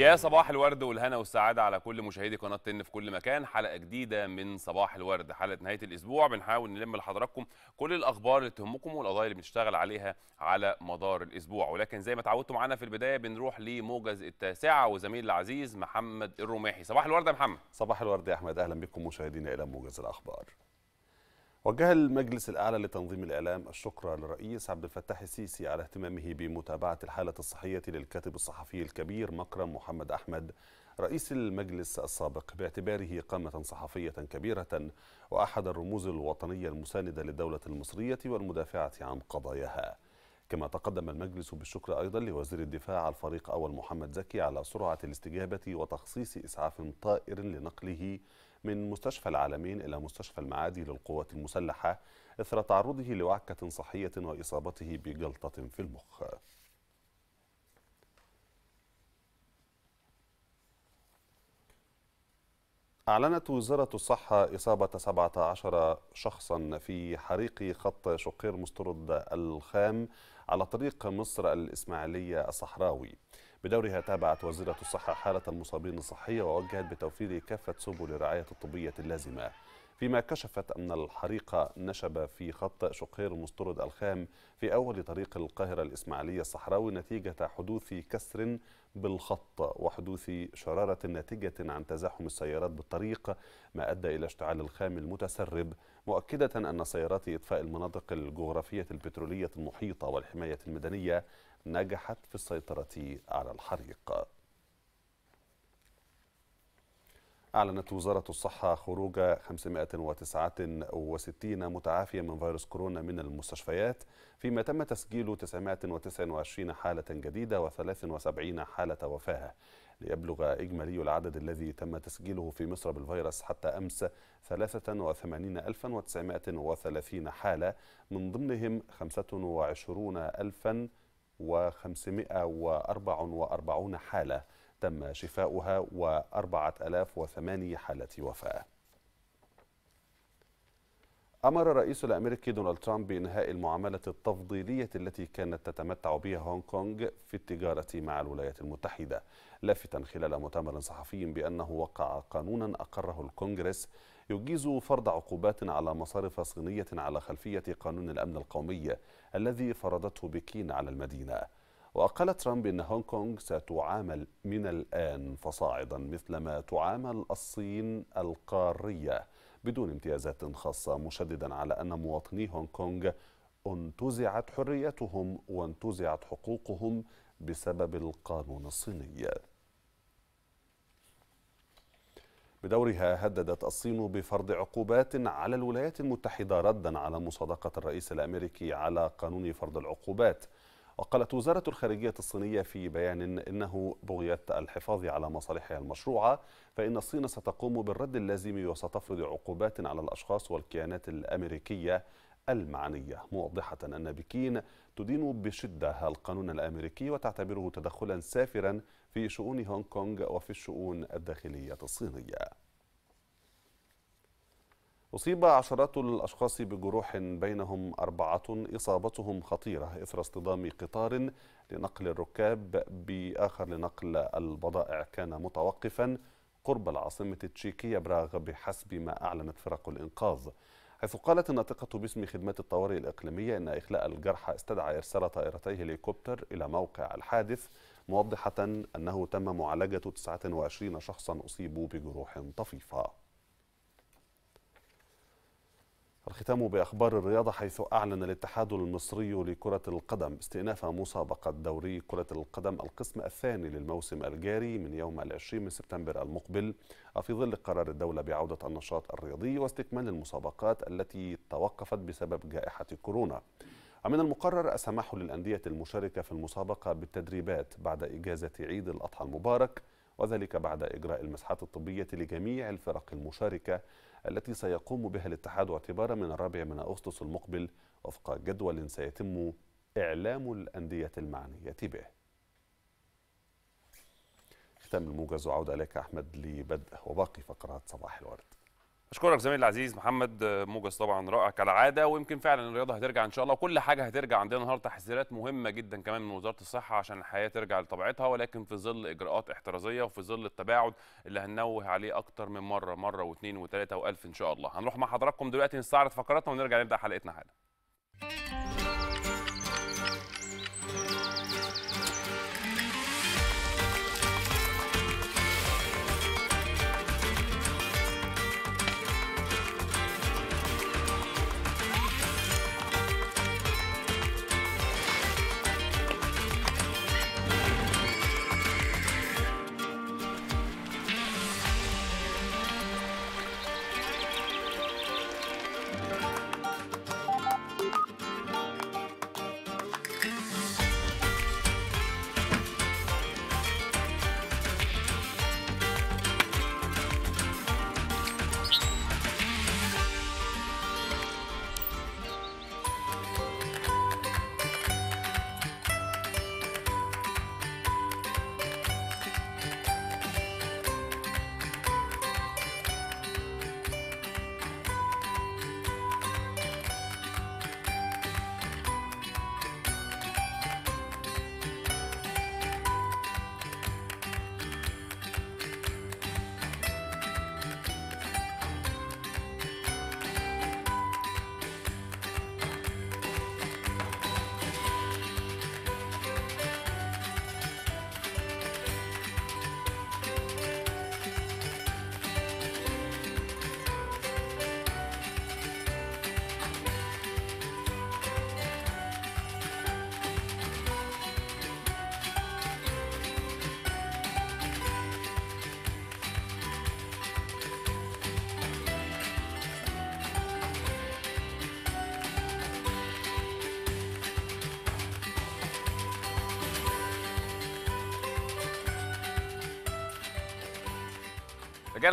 يا صباح الورد والهنا والسعادة على كل مشاهدي قناة تن في كل مكان حلقة جديدة من صباح الورد حلقة نهاية الأسبوع بنحاول نلم لحضراتكم كل الأخبار اللي تهمكم والقضايا اللي بنشتغل عليها على مدار الأسبوع ولكن زي ما اتعودتوا معانا في البداية بنروح لموجز التاسعة وزميل العزيز محمد الرماحي صباح الورد يا محمد صباح الورد يا أحمد أهلا بكم مشاهدينا إلى موجز الأخبار وجه المجلس الأعلى لتنظيم الإعلام الشكر للرئيس عبد الفتاح السيسي على اهتمامه بمتابعة الحالة الصحية للكاتب الصحفي الكبير مكرم محمد أحمد رئيس المجلس السابق باعتباره قامة صحفية كبيرة وأحد الرموز الوطنية المساندة للدولة المصرية والمدافعة عن قضاياها كما تقدم المجلس بالشكر أيضا لوزير الدفاع الفريق أول محمد زكي على سرعة الاستجابة وتخصيص إسعاف طائر لنقله من مستشفى العالمين إلى مستشفى المعادي للقوات المسلحة إثر تعرضه لوعكة صحية وإصابته بجلطة في المخ أعلنت وزارة الصحة إصابة 17 شخصا في حريق خط شقير مسترد الخام على طريق مصر الإسماعيلية الصحراوي بدورها تابعت وزيرة الصحة حالة المصابين الصحية ووجهت بتوفير كافة سبل الرعاية الطبية اللازمة فيما كشفت أن الحريق نشب في خط شقير مسترد الخام في أول طريق القاهرة الإسماعيلية الصحراوي نتيجة حدوث كسر بالخط وحدوث شرارة ناتجة عن تزاحم السيارات بالطريق ما أدى إلى اشتعال الخام المتسرب مؤكدة أن سيارات إطفاء المناطق الجغرافية البترولية المحيطة والحماية المدنية نجحت في السيطرة على الحريق أعلنت وزارة الصحة خروج 569 متعافية من فيروس كورونا من المستشفيات فيما تم تسجيل 929 حالة جديدة و73 حالة وفاة ليبلغ إجمالي العدد الذي تم تسجيله في مصر بالفيروس حتى أمس 83930 حالة من ضمنهم 25000 و544 حالة تم شفاؤها و4008 حالة وفاة أمر الرئيس الأمريكي دونالد ترامب بإنهاء المعاملة التفضيلية التي كانت تتمتع بها هونغ كونغ في التجارة مع الولايات المتحدة لافتا خلال مؤتمر صحفي بأنه وقع قانونا أقره الكونغرس يجيز فرض عقوبات على مصارف صينية على خلفية قانون الأمن القومي الذي فرضته بكين على المدينة وقال ترامب أن هونغ كونغ ستعامل من الآن فصاعدا مثلما تعامل الصين القارية بدون امتيازات خاصة مشددا على أن مواطني هونغ كونغ انتزعت حريتهم وانتزعت حقوقهم بسبب القانون الصيني بدورها هددت الصين بفرض عقوبات على الولايات المتحدة ردا على مصادقة الرئيس الأمريكي على قانون فرض العقوبات وقالت وزارة الخارجية الصينية في بيان إنه بغية الحفاظ على مصالحها المشروعة فإن الصين ستقوم بالرد اللازم وستفرض عقوبات على الأشخاص والكيانات الأمريكية المعنية موضحة أن بكين تدين بشدة القانون الأمريكي وتعتبره تدخلا سافرا في شؤون هونغ كونغ وفي الشؤون الداخلية الصينية أصيب عشرات الأشخاص بجروح بينهم أربعة إصابتهم خطيرة إثر اصطدام قطار لنقل الركاب بآخر لنقل البضائع كان متوقفا قرب العاصمة التشيكية براغ بحسب ما أعلنت فرق الإنقاذ حيث قالت الناطقة باسم خدمات الطوارئ الإقليمية أن إخلاء الجرحى استدعى إرسال طائرتي هليكوبتر إلى موقع الحادث موضحة أنه تم معالجة 29 شخصا أصيبوا بجروح طفيفة الختام بأخبار الرياضة حيث أعلن الاتحاد المصري لكرة القدم استئناف مسابقة دوري كرة القدم القسم الثاني للموسم الجاري من يوم 20 من سبتمبر المقبل في ظل قرار الدولة بعودة النشاط الرياضي واستكمال المسابقات التي توقفت بسبب جائحة كورونا ومن المقرر السماح للأندية المشاركة في المسابقة بالتدريبات بعد إجازة عيد الأضحى المبارك وذلك بعد إجراء المسحات الطبية لجميع الفرق المشاركة التي سيقوم بها الاتحاد اعتبارا من الرابع من أغسطس المقبل وفق جدول سيتم إعلام الأندية المعنية به ختام الموجز وعودة عليك أحمد لبدء وباقي فقرات صباح الورد اشكرك زميلي العزيز محمد موجز طبعا رائع كالعاده ويمكن فعلا الرياضه هترجع ان شاء الله وكل حاجه هترجع عندنا النهارده تحذيرات مهمه جدا كمان من وزاره الصحه عشان الحياه ترجع لطبيعتها ولكن في ظل اجراءات احترازيه وفي ظل التباعد اللي هننوه عليه اكتر من مره مره واثنين وثلاثه والف ان شاء الله هنروح مع حضراتكم دلوقتي نستعرض فقراتنا ونرجع نبدا حلقتنا حالا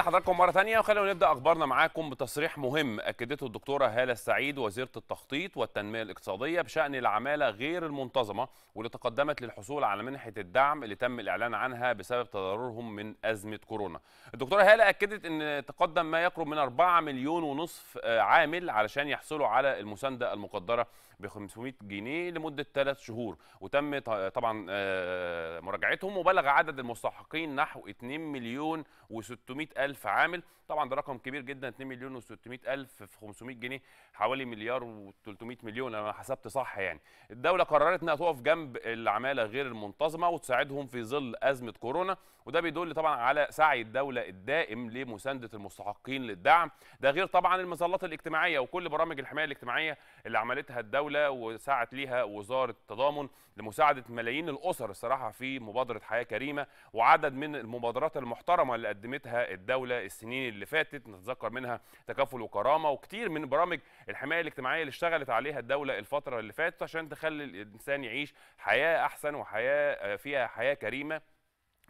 حضراتكم مره ثانيه وخلونا نبدا اخبارنا معاكم بتصريح مهم اكدته الدكتوره هاله السعيد وزيره التخطيط والتنميه الاقتصاديه بشان العماله غير المنتظمه واللي تقدمت للحصول على منحه الدعم اللي تم الاعلان عنها بسبب تضررهم من ازمه كورونا. الدكتوره هاله اكدت ان تقدم ما يقرب من 4 مليون ونصف آه، عامل علشان يحصلوا على المسانده المقدره ب 500 جنيه لمده ثلاث شهور وتم طبعا آه، مراجعتهم وبلغ عدد المستحقين نحو 2 مليون و600 الف عامل طبعا ده رقم كبير جدا 2 مليون و600 الف في 500 جنيه حوالي مليار و300 مليون انا حسبت صح يعني الدوله قررت انها تقف جنب العماله غير المنتظمه وتساعدهم في ظل ازمه كورونا وده بيدل طبعا على سعي الدوله الدائم لمسانده المستحقين للدعم ده غير طبعا المظلات الاجتماعيه وكل برامج الحمايه الاجتماعيه اللي عملتها الدوله وسعت ليها وزاره التضامن لمساعده ملايين الاسر الصراحه في مبادره حياه كريمه وعدد من المبادرات المحترمه اللي قدمتها الدوله السنين اللي فاتت نتذكر منها تكافل وكرامه وكتير من برامج الحمايه الاجتماعيه اللي اشتغلت عليها الدوله الفتره اللي فاتت عشان تخلي الانسان يعيش حياه احسن وحياه آه، فيها حياه كريمه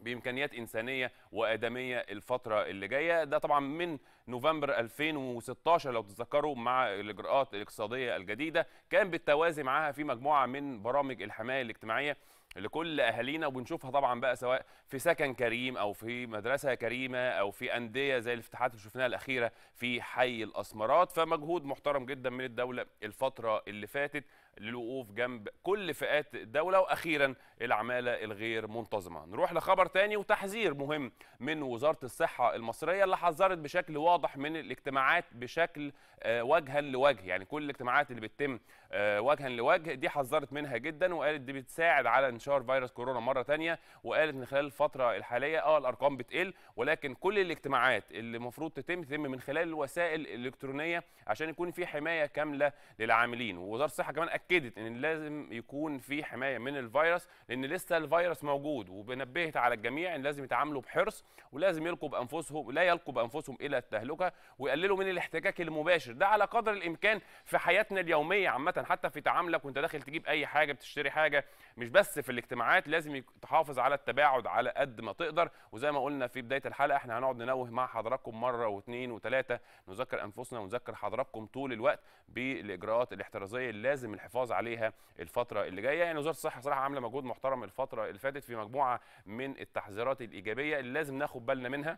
بامكانيات انسانيه وادميه الفتره اللي جايه ده طبعا من نوفمبر 2016 لو تتذكروا مع الاجراءات الاقتصاديه الجديده كان بالتوازي معها في مجموعه من برامج الحمايه الاجتماعيه لكل اهالينا وبنشوفها طبعا بقى سواء في سكن كريم او في مدرسه كريمه او في انديه زي الافتتاحات اللي شفناها الاخيره في حي الاسمرات فمجهود محترم جدا من الدوله الفتره اللي فاتت للوقوف جنب كل فئات الدولة وأخيرا العمالة الغير منتظمة نروح لخبر تاني وتحذير مهم من وزارة الصحة المصرية اللي حذرت بشكل واضح من الاجتماعات بشكل آه، وجها لوجه يعني كل الاجتماعات اللي بتتم آه، وجها لوجه دي حذرت منها جدا وقالت دي بتساعد على انتشار فيروس كورونا مره ثانيه وقالت ان خلال الفتره الحاليه اه الارقام بتقل ولكن كل الاجتماعات اللي المفروض تتم تتم من خلال الوسائل الالكترونيه عشان يكون في حمايه كامله للعاملين ووزاره الصحه كمان اكدت ان لازم يكون في حمايه من الفيروس لان لسه الفيروس موجود وبنبهت على الجميع ان لازم يتعاملوا بحرص ولازم يلقوا بانفسهم لا يلقوا بانفسهم الى التهلكه ويقللوا من الاحتكاك المباشر مباشر ده على قدر الامكان في حياتنا اليوميه عامه حتى في تعاملك وانت داخل تجيب اي حاجه بتشتري حاجه مش بس في الاجتماعات لازم تحافظ على التباعد على قد ما تقدر وزي ما قلنا في بدايه الحلقه احنا هنقعد ننوه مع حضراتكم مره واثنين وثلاثه نذكر انفسنا ونذكر حضراتكم طول الوقت بالاجراءات الاحترازيه اللي لازم الحفاظ عليها الفتره اللي جايه يعني وزاره الصحه صراحه عامله مجهود محترم الفتره اللي فاتت في مجموعه من التحذيرات الايجابيه اللي لازم ناخد بالنا منها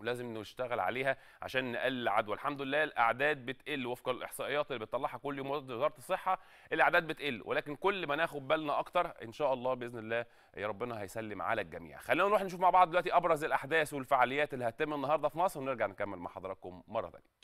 ولازم نشتغل عليها عشان نقلل العدوى الحمد لله الاعداد بتقل وفق الاحصائيات اللي بتطلعها كل يوم وزاره الصحه الاعداد بتقل ولكن كل ما ناخد بالنا اكتر ان شاء الله باذن الله يا ربنا هيسلم على الجميع خلينا نروح نشوف مع بعض دلوقتي ابرز الاحداث والفعاليات اللي هتتم النهارده في مصر ونرجع نكمل مع حضراتكم مره ثانيه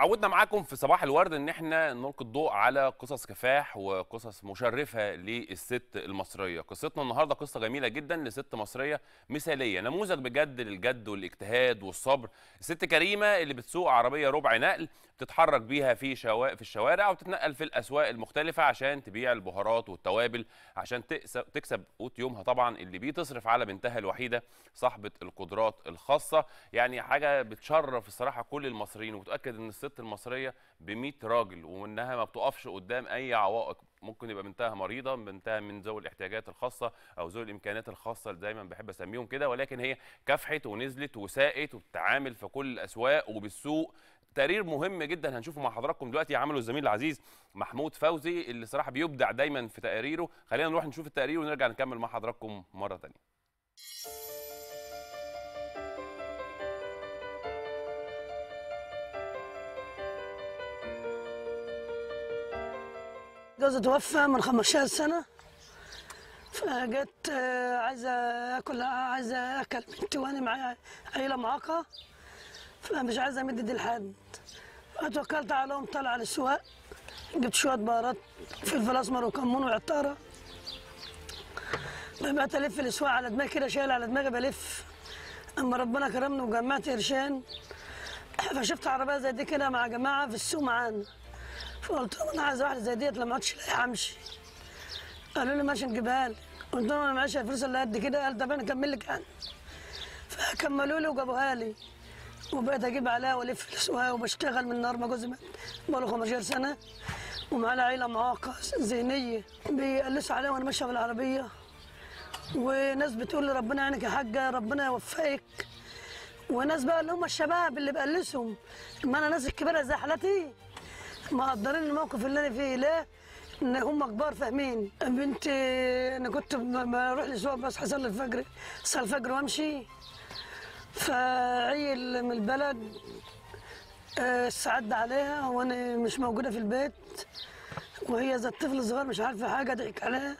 تعودنا معاكم في صباح الورد ان احنا نلقي الضوء على قصص كفاح وقصص مشرفه للست المصريه قصتنا النهارده قصه جميله جدا لست مصريه مثاليه نموذج بجد للجد والاجتهاد والصبر الست كريمه اللي بتسوق عربيه ربع نقل بتتحرك بيها في شوا... في الشوارع وتتنقل في الاسواق المختلفه عشان تبيع البهارات والتوابل عشان تكسب قوت يومها طبعا اللي بيتصرف على بنتها الوحيده صاحبه القدرات الخاصه يعني حاجه بتشرف الصراحه كل المصريين وبتاكد ان الست الست المصريه ب 100 راجل وانها ما بتقفش قدام اي عوائق ممكن يبقى بنتها مريضه بنتها من ذوي الاحتياجات الخاصه او ذوي الامكانيات الخاصه اللي دايما بحب اسميهم كده ولكن هي كافحت ونزلت وساقت وبتتعامل في كل الاسواق وبالسوق تقرير مهم جدا هنشوفه مع حضراتكم دلوقتي عمله الزميل العزيز محمود فوزي اللي صراحه بيبدع دايما في تقاريره خلينا نروح نشوف التقرير ونرجع نكمل مع حضراتكم مره ثانيه جوزي توفى من 15 سنة فجت آه، عايزة آكل عايزة آكل بنتي وأنا معايا عيلة معاقة فمش عايزة أمد لحد اتوكلت عليهم أم طالعة للسواق جبت شوية بهارات فلفل أسمر وكمون وعطارة بقيت ألف الأسواق على دماغي كده شايل على دماغي بلف أما ربنا كرمني وجمعت قرشين فشفت عربية زي دي كده مع جماعة في السوق معانا فقلت لهم انا عايز واحده زي ديت لما اقعدش الاقيها امشي قالوا لي ماشي نجيبها لي قلت لهم انا معيش الفلوس اللي قد كده قال طب انا اكمل لك انا فكملوا لي وجابوها لي وبقيت اجيب عليها والف فلوسها وبشتغل من نهار ما جوزي مات بقاله 15 سنه ومعانا عيله معاقه ذهنيه بيقلصوا عليها وانا ماشيه بالعربيه وناس بتقول لي ربنا يعينك يا حاجه ربنا يوفقك وناس بقى اللي هم الشباب اللي بقلسهم ما انا ناس الكبيره زي حالتي مقدرين الموقف اللي انا فيه لا ان هم كبار فاهمين بنتي انا كنت بروح للسوق بصحى اصلي الفجر اصلي الفجر وامشي فعيل من البلد آه، استعد عليها وانا مش موجوده في البيت وهي زي الطفل صغير مش عارفه حاجه ضحك عليها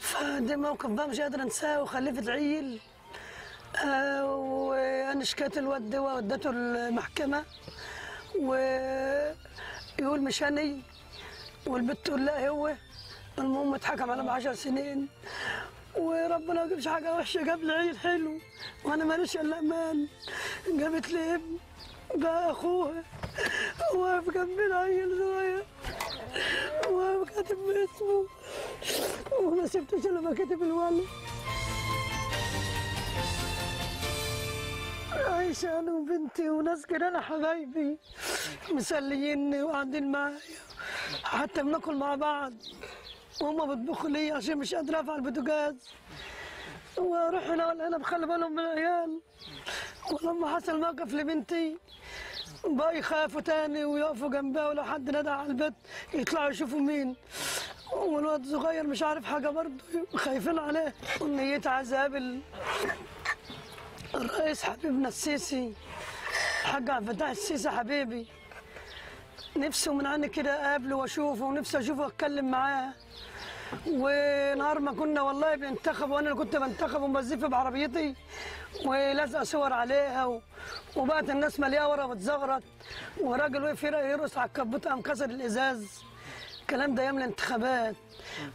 فده موقف بقى مش قادره انساه وخلفت عيل آه وانا شكيت الواد ده وديته المحكمه ويقول مش هني والبت تقول لا هو المهم اتحكم على 10 سنين وربنا ما يجيبش حاجه وحشه جاب لي عيل حلو وانا ماليش الا امان جابت لي ابن بقى اخوها واقف جنبنا العيل صغير واقف كاتب باسمه وما سبتش الا ما كاتب الولد عايشة أنا وبنتي وناس كده حبايبي مسليني وقاعدين معايا حتى بناكل مع بعض وهم بيطبخوا لي عشان مش قادر أفعل البوتاجاز واروح هنا ولا هنا بخلي بالهم من العيال ولما حصل موقف لبنتي بقى يخافوا تاني ويقفوا جنبها ولو حد نادى على البيت يطلعوا يشوفوا مين والواد صغير مش عارف حاجه برضه خايفين عليه نيتي عايز اقابل الرئيس حبيبنا السيسي حق عبد الفتاح السيسي حبيبي نفسه من عندي كده اقابله واشوفه ونفسي اشوفه واتكلم معاه ونهار ما كنا والله بننتخب وانا اللي كنت بنتخب ومزف بعربيتي ولازقه صور عليها و... وبقت الناس مليئه ورا بتزغرط وراجل وقف يرقص على الكبوت قام كسر الازاز الكلام ده ايام الانتخابات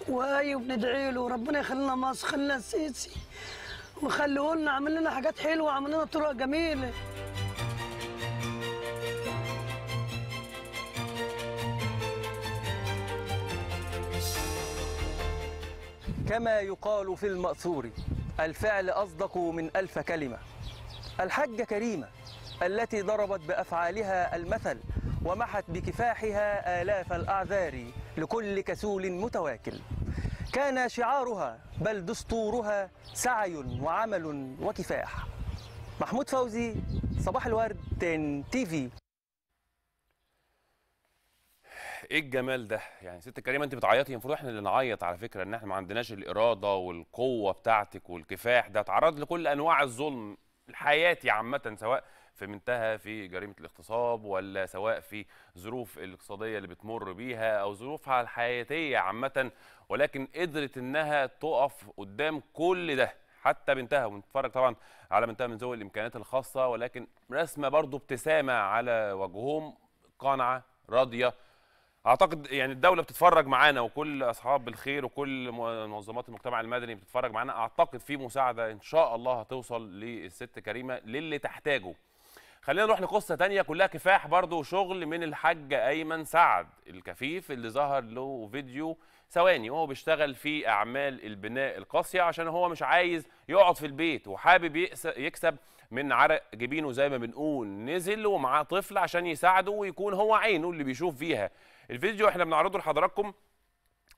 وايوه وبندعي له ربنا يخلينا مصر خلينا السيسي وخليه لنا عامل لنا حاجات حلوه عامل لنا طرق جميله كما يقال في المأثور الفعل أصدق من ألف كلمة الحجة كريمة التي ضربت بأفعالها المثل ومحت بكفاحها آلاف الأعذار لكل كسول متواكل كان شعارها بل دستورها سعي وعمل وكفاح محمود فوزي صباح الورد تن تي في ايه الجمال ده يعني ست كريمه انت بتعيطي المفروض احنا اللي نعيط على فكره ان احنا ما عندناش الاراده والقوه بتاعتك والكفاح ده تعرض لكل انواع الظلم الحياتي عامه سواء في منتهى في جريمه الاغتصاب ولا سواء في ظروف الاقتصاديه اللي بتمر بيها او ظروفها الحياتيه عامه ولكن قدرت انها تقف قدام كل ده حتى بنتها ونتفرج طبعا على بنتها من ذوي الامكانيات الخاصه ولكن رسمه برضو ابتسامه على وجههم قانعه راضيه اعتقد يعني الدوله بتتفرج معانا وكل اصحاب الخير وكل منظمات المجتمع المدني بتتفرج معانا اعتقد في مساعده ان شاء الله هتوصل للست كريمه للي تحتاجه خلينا نروح لقصه تانية كلها كفاح برضه وشغل من الحاج ايمن سعد الكفيف اللي ظهر له فيديو ثواني وهو بيشتغل في اعمال البناء القاسيه عشان هو مش عايز يقعد في البيت وحابب يكسب من عرق جبينه زي ما بنقول نزل ومعاه طفل عشان يساعده ويكون هو عينه اللي بيشوف فيها الفيديو احنا بنعرضه لحضراتكم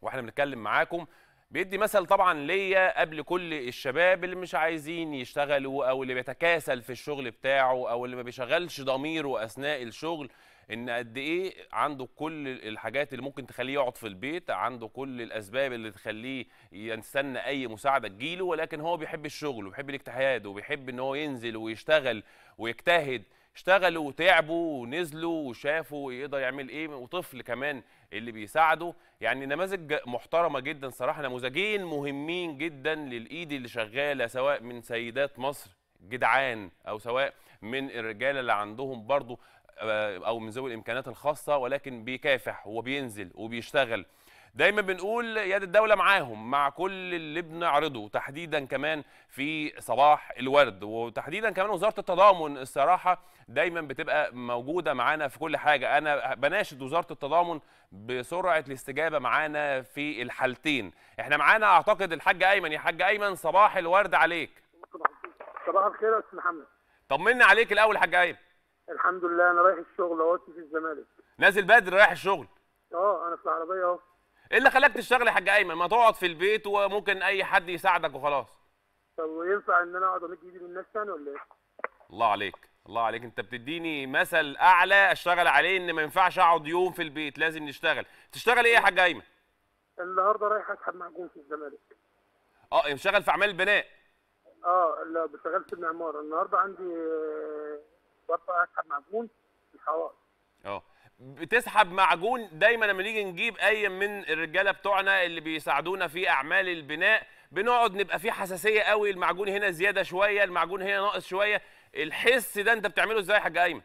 واحنا بنتكلم معاكم بيدي مثل طبعا ليا قبل كل الشباب اللي مش عايزين يشتغلوا او اللي بيتكاسل في الشغل بتاعه او اللي ما بيشغلش ضميره اثناء الشغل ان قد ايه عنده كل الحاجات اللي ممكن تخليه يقعد في البيت عنده كل الاسباب اللي تخليه يستنى اي مساعده تجيله ولكن هو بيحب الشغل وبيحب الاجتهاد وبيحب ان هو ينزل ويشتغل ويجتهد اشتغلوا وتعبوا ونزلوا وشافوا يقدر يعمل ايه وطفل كمان اللي بيساعده يعني نماذج محترمه جدا صراحه نموذجين مهمين جدا للايد اللي شغاله سواء من سيدات مصر جدعان او سواء من الرجاله اللي عندهم برضو آه، او من ذوي الامكانيات الخاصه ولكن بيكافح وبينزل وبيشتغل دايما بنقول يد الدولة معاهم مع كل اللي بنعرضه تحديدا كمان في صباح الورد وتحديدا كمان وزارة التضامن الصراحة دايما بتبقى موجوده معانا في كل حاجه انا بناشد وزاره التضامن بسرعه الاستجابه معانا في الحالتين احنا معانا اعتقد الحاج ايمن يا حاج ايمن صباح الورد عليك صباح الخير يا استاذ محمد طمنا عليك الاول حاج ايمن الحمد لله انا رايح الشغل اهو في الزمالك نازل بدري رايح الشغل اه انا في العربيه اهو ايه اللي خلاك تشتغل يا حاج ايمن ما تقعد في البيت وممكن اي حد يساعدك وخلاص طب وينفع ان انا اقعد امد ايدي للناس ثاني يعني ولا ايه الله عليك الله عليك انت بتديني مثل اعلى اشتغل عليه ان ما ينفعش اقعد يوم في البيت لازم نشتغل تشتغل ايه يا حاج ايمن النهارده رايح اسحب معجون في الزمالك اه مشغل في اعمال البناء اه لا بشتغل في المعمار النهارده عندي آه، برضه اسحب معجون في الحوائط اه بتسحب معجون دايما لما نيجي نجيب اي من الرجاله بتوعنا اللي بيساعدونا في اعمال البناء بنقعد نبقى في حساسيه قوي المعجون هنا زياده شويه المعجون هنا ناقص شويه الحس ده انت بتعمله ازاي يا حاج ايمن؟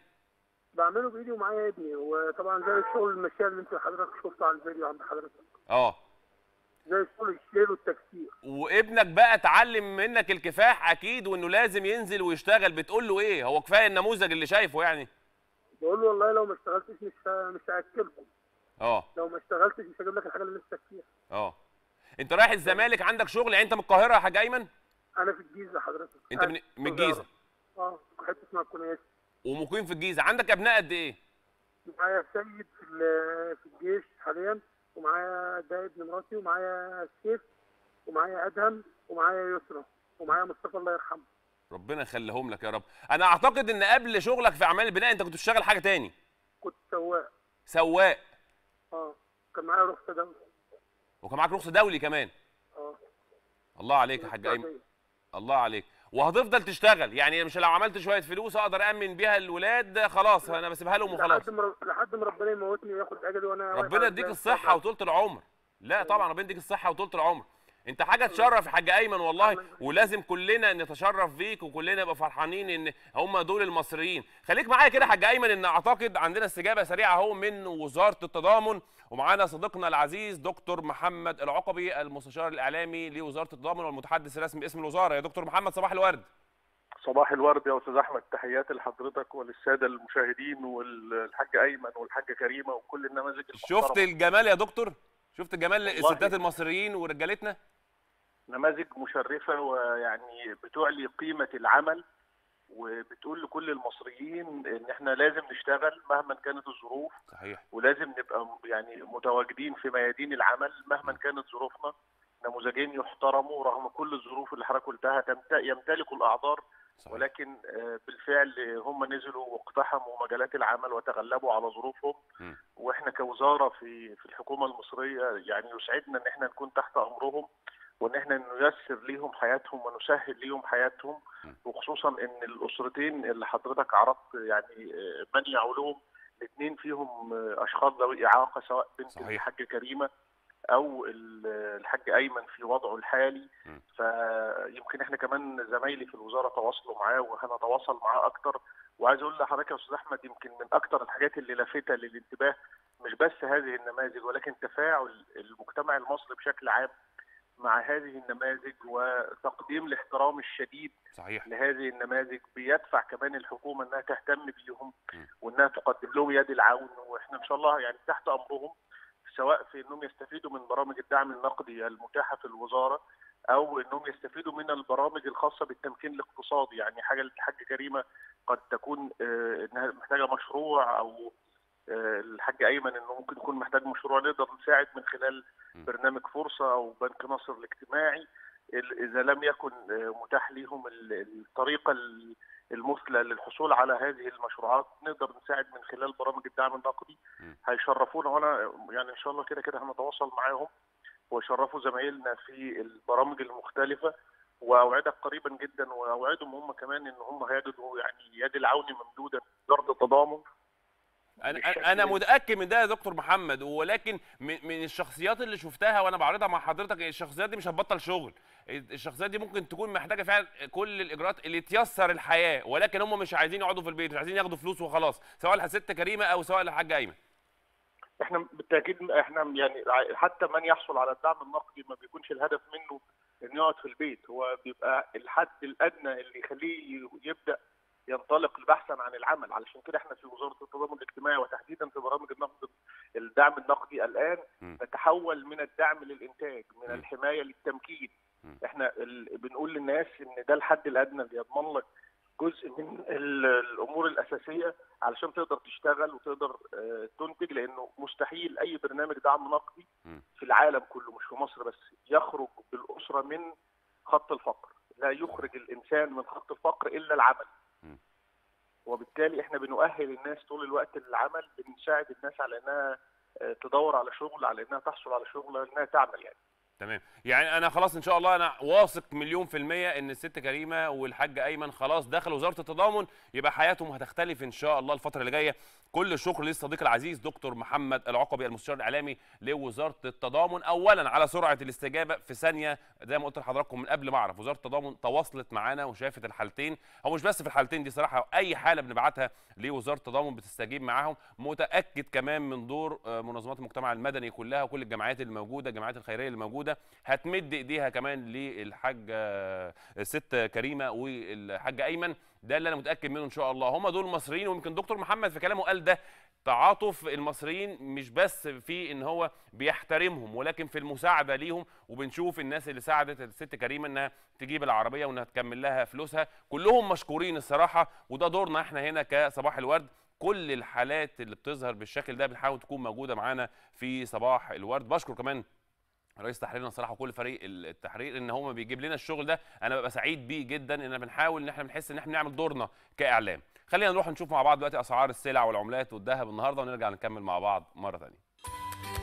بعمله بايدي ومعايا ابني وطبعا زي الشغل المشاية اللي انت حضرتك شفته على الفيديو عند حضرتك. اه. زي الشغل الشيل والتكسير. وابنك بقى اتعلم منك الكفاح اكيد وانه لازم ينزل ويشتغل بتقول له ايه؟ هو كفايه النموذج اللي شايفه يعني. بقول له والله لو ما اشتغلتش مش مش هاكلكم. اه. لو ما اشتغلتش مش هجيب لك الحاجه اللي نفسك فيها. اه. انت رايح الزمالك عندك شغل يعني انت من القاهره يا حاج ايمن؟ انا في الجيزه حضرتك. انت من, من الجيزه. اه في حته اسمها الكونيات ومقيم في الجيزه عندك ابناء قد ايه؟ معايا سيد في في الجيش حاليا ومعايا ده ابن مراتي ومعايا سيف ومعايا ادهم ومعايا يسرا ومعايا مصطفى الله يرحمه ربنا يخليهم لك يا رب انا اعتقد ان قبل شغلك في اعمال البناء انت كنت بتشتغل حاجه تاني كنت سواق سواق اه كان معايا رخصه دولي وكان معاك رخصه دولي كمان اه الله عليك يا حاج ايمن الله عليك وهتفضل تشتغل يعني مش لو عملت شويه فلوس اقدر امن بيها الولاد خلاص انا بسيبها لهم وخلاص لحد ما لحد ما ربنا يموتني وياخد اجلي وانا ربنا يديك الصحه وطولة العمر لا طبعا ربنا يديك الصحه وطولة العمر انت حاجه تشرف يا حاج ايمن والله ولازم كلنا نتشرف بيك وكلنا نبقى فرحانين ان هم دول المصريين خليك معايا كده يا حاج ايمن ان اعتقد عندنا استجابه سريعه اهو من وزاره التضامن ومعانا صديقنا العزيز دكتور محمد العقبي المستشار الاعلامي لوزاره التضامن والمتحدث الرسمي باسم الوزاره يا دكتور محمد صباح الورد صباح الورد يا استاذ احمد تحياتي لحضرتك وللساده المشاهدين والحاج ايمن والحاجه كريمه وكل النماذج شفت الجمال يا دكتور شفت جمال الستات المصريين ورجالتنا نماذج مشرفه ويعني بتعلي قيمه العمل وبتقول لكل المصريين ان احنا لازم نشتغل مهما كانت الظروف صحيح ولازم نبقى يعني متواجدين في ميادين العمل مهما كانت ظروفنا نموذجين يحترموا رغم كل الظروف اللي حضرتك قلتها يمتلكوا الاعذار ولكن آه، بالفعل هم نزلوا واقتحموا مجالات العمل وتغلبوا على ظروفهم واحنا كوزاره في في الحكومه المصريه يعني يسعدنا ان احنا نكون تحت امرهم وان احنا نيسر ليهم حياتهم ونسهل ليهم حياتهم وخصوصا ان الاسرتين اللي حضرتك عرفت يعني آه، من يعولهم الاثنين فيهم آه، اشخاص ذوي اعاقه سواء بنت الحاج كريمه او الحاج ايمن في وضعه الحالي فيمكن احنا كمان زمايلي في الوزاره تواصلوا معاه وهنتواصل معاه اكتر وعايز اقول لحضرتك يا استاذ احمد يمكن من اكتر الحاجات اللي لافته للانتباه مش بس هذه النماذج ولكن تفاعل المجتمع المصري بشكل عام مع هذه النماذج وتقديم الاحترام الشديد صحيح. لهذه النماذج بيدفع كمان الحكومه انها تهتم بيهم وانها تقدم لهم يد العون واحنا ان شاء الله يعني تحت امرهم سواء في انهم يستفيدوا من برامج الدعم النقدي المتاحه في الوزاره او انهم يستفيدوا من البرامج الخاصه بالتمكين الاقتصادي يعني حاجه الحاجه كريمه قد تكون آه، انها محتاجه مشروع او آه، الحاج ايمن انه ممكن يكون محتاج مشروع نقدر نساعد من خلال برنامج فرصه او بنك مصر الاجتماعي اذا لم يكن آه، متاح ليهم الطريقه المثلى للحصول على هذه المشروعات نقدر نساعد من خلال برامج الدعم النقدي هيشرفونا وانا يعني ان شاء الله كده كده هنتواصل معاهم ويشرفوا زمايلنا في البرامج المختلفه واوعدك قريبا جدا واوعدهم هم كمان ان هم هيجدوا يعني يد العون ممدوده لارض التضامن انا انا متاكد من ده يا دكتور محمد ولكن من الشخصيات اللي شفتها وانا بعرضها مع حضرتك الشخصيات دي مش هتبطل شغل الشخصيات دي ممكن تكون محتاجه فعلا كل الاجراءات اللي تيسر الحياه ولكن هم مش عايزين يقعدوا في البيت مش عايزين ياخدوا فلوس وخلاص سواء لست كريمه او سواء الحاجه ايمن احنا بالتاكيد احنا يعني حتى من يحصل على الدعم النقدي ما بيكونش الهدف منه انه يقعد في البيت هو بيبقى الحد الادنى اللي يخليه يبدا ينطلق بحثا عن العمل علشان كده احنا في وزاره التضامن الاجتماعي وتحديدا في برامج النقد الدعم النقدي الان نتحول من الدعم للانتاج من الحمايه للتمكين احنا بنقول للناس ان ده الحد الادنى اللي يضمن لك جزء من الامور الاساسيه علشان تقدر تشتغل وتقدر آه، تنتج لانه مستحيل اي برنامج دعم نقدي في العالم كله مش في مصر بس يخرج بالاسره من خط الفقر لا يخرج الانسان من خط الفقر الا العمل وبالتالي احنا بنؤهل الناس طول الوقت للعمل بنساعد الناس على انها آه، تدور على شغل على انها تحصل على شغل على انها تعمل يعني تمام يعني انا خلاص ان شاء الله انا واثق مليون في الميه ان الست كريمه والحاج ايمن خلاص دخلوا وزاره التضامن يبقى حياتهم هتختلف ان شاء الله الفتره اللي جايه كل الشكر للصديق العزيز دكتور محمد العقبي المستشار الاعلامي لوزاره التضامن اولا على سرعه الاستجابه في ثانيه زي ما قلت لحضراتكم من قبل ما اعرف وزاره التضامن تواصلت معانا وشافت الحالتين هو مش بس في الحالتين دي صراحه اي حاله بنبعتها لوزاره التضامن بتستجيب معاهم متاكد كمان من دور آه، منظمات المجتمع المدني كلها وكل الجمعيات الموجوده الجمعيات الخيريه الموجوده هتمد ايديها كمان للحاجه آه، ست كريمه والحاج ايمن ده اللي انا متاكد منه ان شاء الله هم دول المصريين ويمكن دكتور محمد في كلامه قال ده تعاطف المصريين مش بس في ان هو بيحترمهم ولكن في المساعده ليهم وبنشوف الناس اللي ساعدت الست كريمه انها تجيب العربيه وانها تكمل لها فلوسها كلهم مشكورين الصراحه وده دورنا احنا هنا كصباح الورد كل الحالات اللي بتظهر بالشكل ده بنحاول تكون موجوده معانا في صباح الورد بشكر كمان رئيس تحريرنا صراحه وكل فريق التحرير ان هو بيجيب لنا الشغل ده انا ببقى سعيد بيه جدا ان بنحاول ان احنا بنحس ان احنا بنعمل دورنا كاعلام خلينا نروح نشوف مع بعض دلوقتي اسعار السلع والعملات والذهب النهارده ونرجع نكمل مع بعض مره ثانيه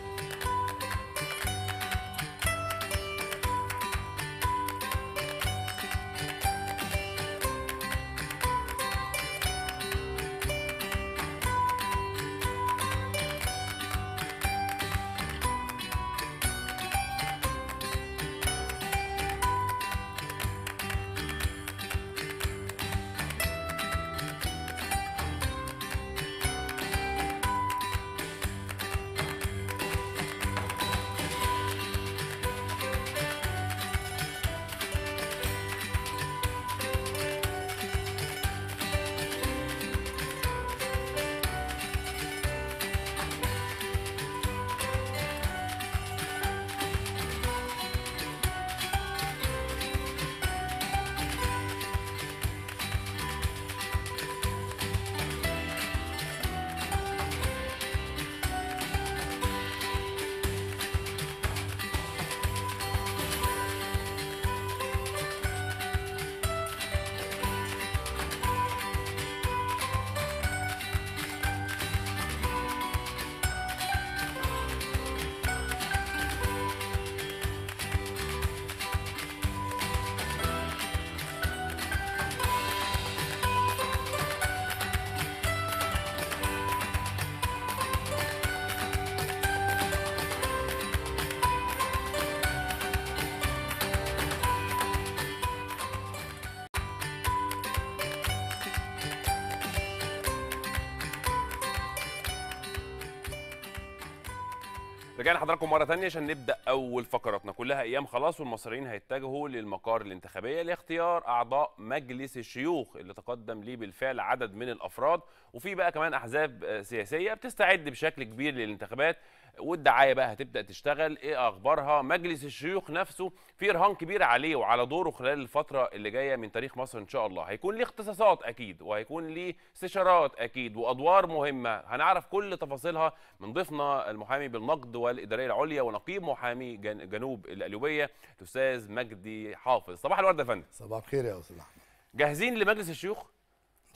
رجعنا حضراتكم مره ثانيه عشان نبدا اول فقراتنا كلها ايام خلاص والمصريين هيتجهوا للمقار الانتخابيه لاختيار اعضاء مجلس الشيوخ اللي تقدم ليه بالفعل عدد من الافراد وفي بقى كمان احزاب آه، سياسيه بتستعد بشكل كبير للانتخابات والدعايه بقى هتبدا تشتغل ايه اخبارها مجلس الشيوخ نفسه في رهان كبير عليه وعلى دوره خلال الفتره اللي جايه من تاريخ مصر ان شاء الله هيكون ليه اختصاصات اكيد وهيكون ليه استشارات اكيد وادوار مهمه هنعرف كل تفاصيلها من ضيفنا المحامي بالنقد والاداريه العليا ونقيب محامي جنوب القليوبيه الاستاذ مجدي حافظ صباح الورد يا فندم صباح الخير يا استاذ احمد جاهزين لمجلس الشيوخ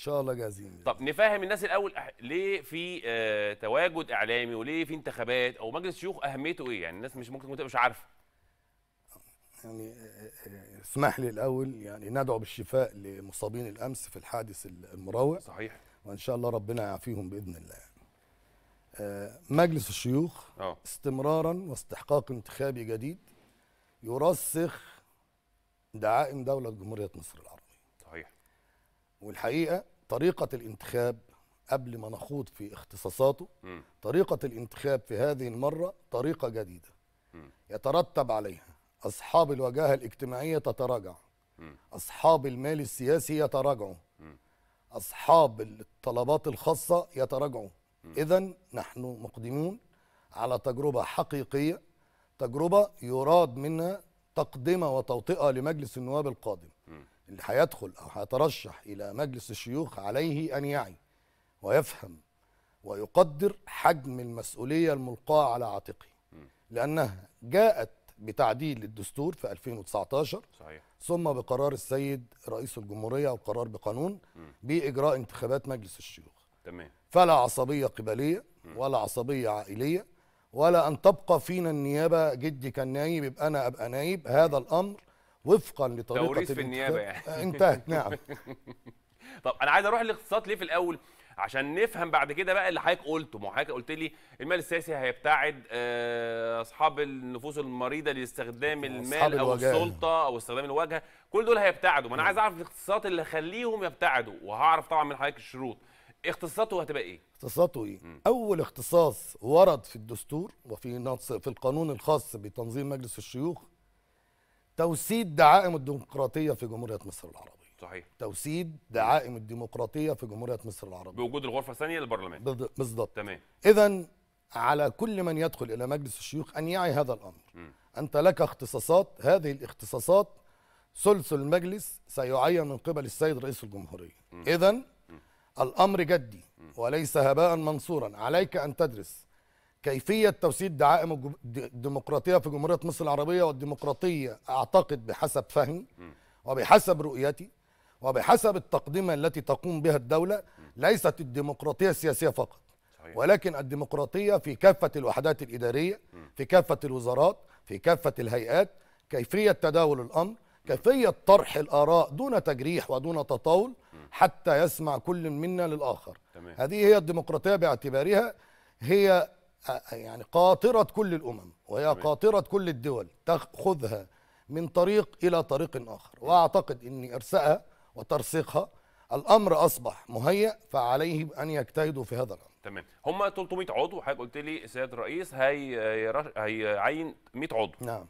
شاء الله جاهزين طب نفهم الناس الاول ليه في آه تواجد اعلامي وليه في انتخابات او مجلس الشيوخ اهميته ايه يعني الناس مش ممكن تكون مش عارفه يعني آه، آه، آه، اسمح لي الاول يعني ندعو بالشفاء لمصابين الامس في الحادث المروع صحيح وان شاء الله ربنا يعافيهم باذن الله مجلس الشيوخ استمرارا واستحقاق انتخابي جديد يرسخ دعائم دوله جمهوريه مصر العربيه صحيح والحقيقه طريقة الانتخاب قبل ما نخوض في اختصاصاته م. طريقة الانتخاب في هذه المرة طريقة جديدة م. يترتب عليها أصحاب الوجاهة الاجتماعية تتراجع أصحاب المال السياسي يتراجعوا أصحاب الطلبات الخاصة يتراجعوا إذا نحن مقدمون على تجربة حقيقية تجربة يراد منها تقدمة وتوطئة لمجلس النواب القادم اللي هيدخل او هيترشح الى مجلس الشيوخ عليه ان يعي ويفهم ويقدر حجم المسؤوليه الملقاه على عاتقه لانها جاءت بتعديل للدستور في 2019 صحيح. ثم بقرار السيد رئيس الجمهوريه او قرار بقانون م. باجراء انتخابات مجلس الشيوخ تمام فلا عصبيه قبليه م. ولا عصبيه عائليه ولا ان تبقى فينا النيابه جدي كان نايب يبقى انا ابقى نايب هذا الامر وفقا لطريقه توريث في النيابه يعني آه، انتهت نعم طب انا عايز اروح الاقتصاد ليه في الاول عشان نفهم بعد كده بقى اللي حضرتك قلته ما حضرتك قلت لي المال السياسي هيبتعد آه، اصحاب النفوس المريضه لاستخدام المال او الوجهة. السلطه او استخدام الواجهه كل دول هيبتعدوا ما انا عايز اعرف الاقتصاد اللي خليهم يبتعدوا وهعرف طبعا من حضرتك الشروط اقتصاده هتبقى ايه اقتصاده ايه اول اختصاص ورد في الدستور وفي نص في القانون الخاص بتنظيم مجلس الشيوخ توسيد دعائم الديمقراطيه في جمهوريه مصر العربيه صحيح توسيد دعائم الديمقراطيه في جمهوريه مصر العربيه بوجود الغرفه الثانيه للبرلمان بالضبط تمام اذا على كل من يدخل الى مجلس الشيوخ ان يعي هذا الامر م. انت لك اختصاصات هذه الاختصاصات ثلث المجلس سيعين من قبل السيد رئيس الجمهوريه اذا الامر جدي وليس هباء منصورا عليك ان تدرس كيفية توسيد دعائم الديمقراطية في جمهورية مصر العربية والديمقراطية أعتقد بحسب فهمي وبحسب رؤيتي وبحسب التقدمة التي تقوم بها الدولة ليست الديمقراطية السياسية فقط ولكن الديمقراطية في كافة الوحدات الإدارية في كافة الوزارات في كافة الهيئات كيفية تداول الأمر كيفية طرح الآراء دون تجريح ودون تطاول حتى يسمع كل منا للآخر هذه هي الديمقراطية باعتبارها هي يعني قاطرة كل الأمم وهي قاطرة كل الدول تأخذها من طريق إلى طريق آخر وأعتقد أن إرساءها وترسيخها الأمر أصبح مهيأ فعليه أن يجتهدوا في هذا الأمر تمام هم 300 عضو حضرتك قلت لي سياده الرئيس هي هيعين 100 عضو نعم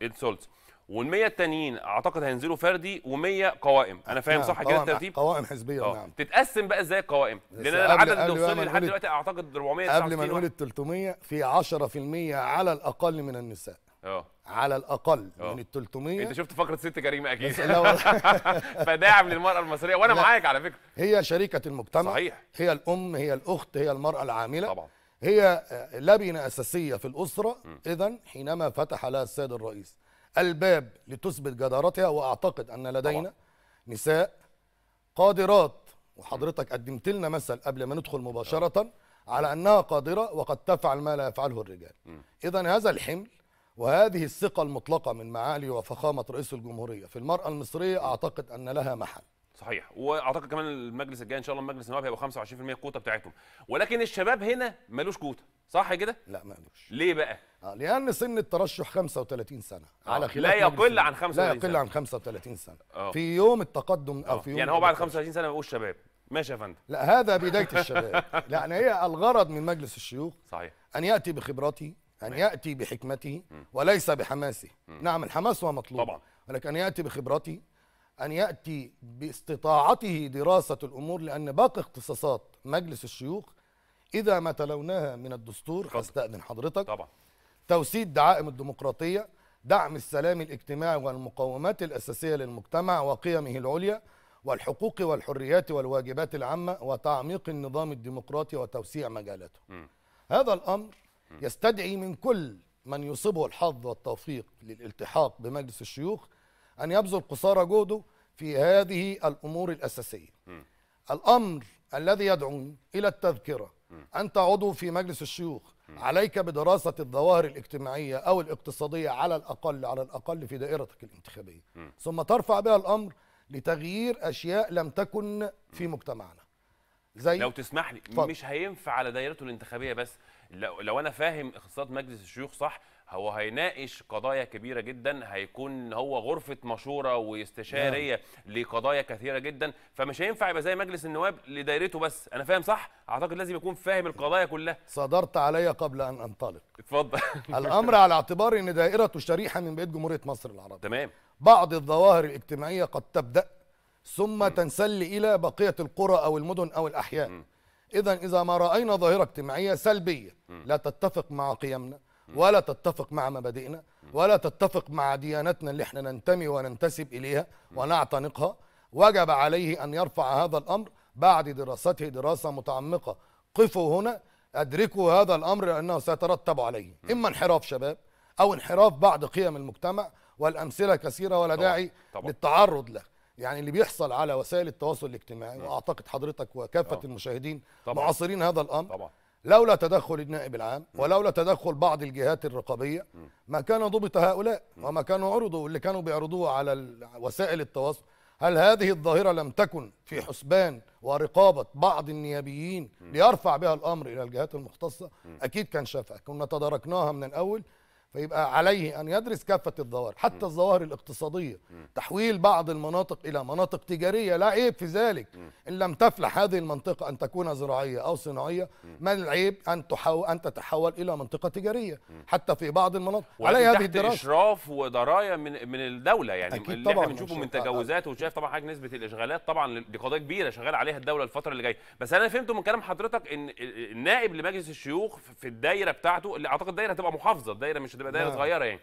وال100 التانيين اعتقد هينزلوا فردي و100 قوائم انا فاهم نعم صح كده الترتيب قوائم حزبيه أوه. نعم تتقسم بقى ازاي القوائم لان انا العدد اللي وصل لحد دلوقتي اعتقد 400 قبل ما نقول ال 300 في 10% على الاقل من النساء اه على الاقل أوه. من ال 300 انت شفت فقره ست جريمه اكيد فداعم للمراه المصريه وانا معاك على فكره هي شريكه المجتمع صحيح هي الام هي الاخت هي المراه العامله طبعا هي آه، لبنه اساسيه في الاسره اذا حينما فتح لها السيد الرئيس الباب لتثبت جدارتها واعتقد ان لدينا طبعا. نساء قادرات وحضرتك قدمت لنا مثل قبل ما ندخل مباشره على انها قادره وقد تفعل ما لا يفعله الرجال اذا هذا الحمل وهذه الثقه المطلقه من معالي وفخامه رئيس الجمهوريه في المراه المصريه اعتقد ان لها محل صحيح واعتقد كمان المجلس الجاي ان شاء الله المجلس النواب هيبقى 25% الكوته بتاعتهم ولكن الشباب هنا ملوش كوته صح كده لا مالوش ليه بقى آه لان سن الترشح 35 سنه آه. على خلاف لا يقل عن 35 لا يقل عن 35 سنه أوه. في يوم التقدم او آه، آه، في يوم يعني هو بعد 35 سنه ما بقوش شباب ماشي يا فندم لا هذا بدايه الشباب يعني هي الغرض من مجلس الشيوخ صحيح ان ياتي بخبرته ان ياتي بحكمته وليس بحماسه نعم الحماس هو مطلوب طبعا ولكن ان ياتي بخبرته أن يأتي باستطاعته دراسة الأمور لأن باقي اختصاصات مجلس الشيوخ إذا ما تلوناها من الدستور أستأذن حضرتك طبعا توسيد دعائم الديمقراطية دعم السلام الاجتماعي والمقومات الأساسية للمجتمع وقيمه العليا والحقوق والحريات والواجبات العامة وتعميق النظام الديمقراطي وتوسيع مجالاته م. هذا الأمر م. يستدعي من كل من يصيبه الحظ والتوفيق للالتحاق بمجلس الشيوخ أن يبذل قصارى جهده في هذه الأمور الأساسية م. الأمر الذي يدعوني إلى التذكرة م. أنت عضو في مجلس الشيوخ م. عليك بدراسة الظواهر الاجتماعية أو الاقتصادية على الأقل على الأقل في دائرتك الانتخابية م. ثم ترفع بها الأمر لتغيير أشياء لم تكن في مجتمعنا زي لو تسمح لي فضل. مش هينفع على دائرته الانتخابية بس لو, لو أنا فاهم اقتصاد مجلس الشيوخ صح هو هيناقش قضايا كبيره جدا هيكون هو غرفه مشوره واستشاريه نعم. لقضايا كثيره جدا فمش هينفع يبقى زي مجلس النواب لدايرته بس انا فاهم صح اعتقد لازم يكون فاهم القضايا كلها صدرت علي قبل ان انطلق اتفضل الامر على اعتبار ان دائرة شريحه من بقيه جمهوريه مصر العربيه تمام بعض الظواهر الاجتماعيه قد تبدا ثم م. تنسل الى بقيه القرى او المدن او الاحياء اذا اذا ما راينا ظاهره اجتماعيه سلبيه م. لا تتفق مع قيمنا ولا تتفق مع مبادئنا ولا تتفق مع ديانتنا اللي احنا ننتمي وننتسب اليها ونعتنقها وجب عليه ان يرفع هذا الامر بعد دراسته دراسه متعمقه قفوا هنا ادركوا هذا الامر لانه سيترتب عليه اما انحراف شباب او انحراف بعض قيم المجتمع والامثله كثيره ولا داعي طبعا. للتعرض له يعني اللي بيحصل على وسائل التواصل الاجتماعي واعتقد حضرتك وكافه آه. طبعا. المشاهدين معاصرين هذا الامر طبعا. لولا تدخل النائب العام ولولا تدخل بعض الجهات الرقابيه ما كان ضبط هؤلاء وما كانوا عرضوا اللي كانوا بيعرضوه على وسائل التواصل هل هذه الظاهره لم تكن في حسبان ورقابه بعض النيابيين ليرفع بها الامر الى الجهات المختصه اكيد كان شافها كنا تداركناها من الاول فيبقى عليه ان يدرس كافه الظواهر حتى الظواهر الاقتصاديه تحويل بعض المناطق الى مناطق تجاريه لا عيب في ذلك ان لم تفلح هذه المنطقه ان تكون زراعيه او صناعيه ما العيب ان تحول ان تتحول الى منطقه تجاريه حتى في بعض المناطق عليها هذه الدراسه اشراف ودرايه من من الدوله يعني أكيد اللي طبعًا احنا بنشوفه من تجاوزات وشايف طبعا حاجه نسبه الاشغالات طبعا دي قضيه كبيره شغال عليها الدوله الفتره اللي جايه بس انا فهمت من كلام حضرتك ان النائب لمجلس الشيوخ في الدايره بتاعته اللي اعتقد الدايره هتبقى محافظه الدايره مش بتبقى دايره صغيره يعني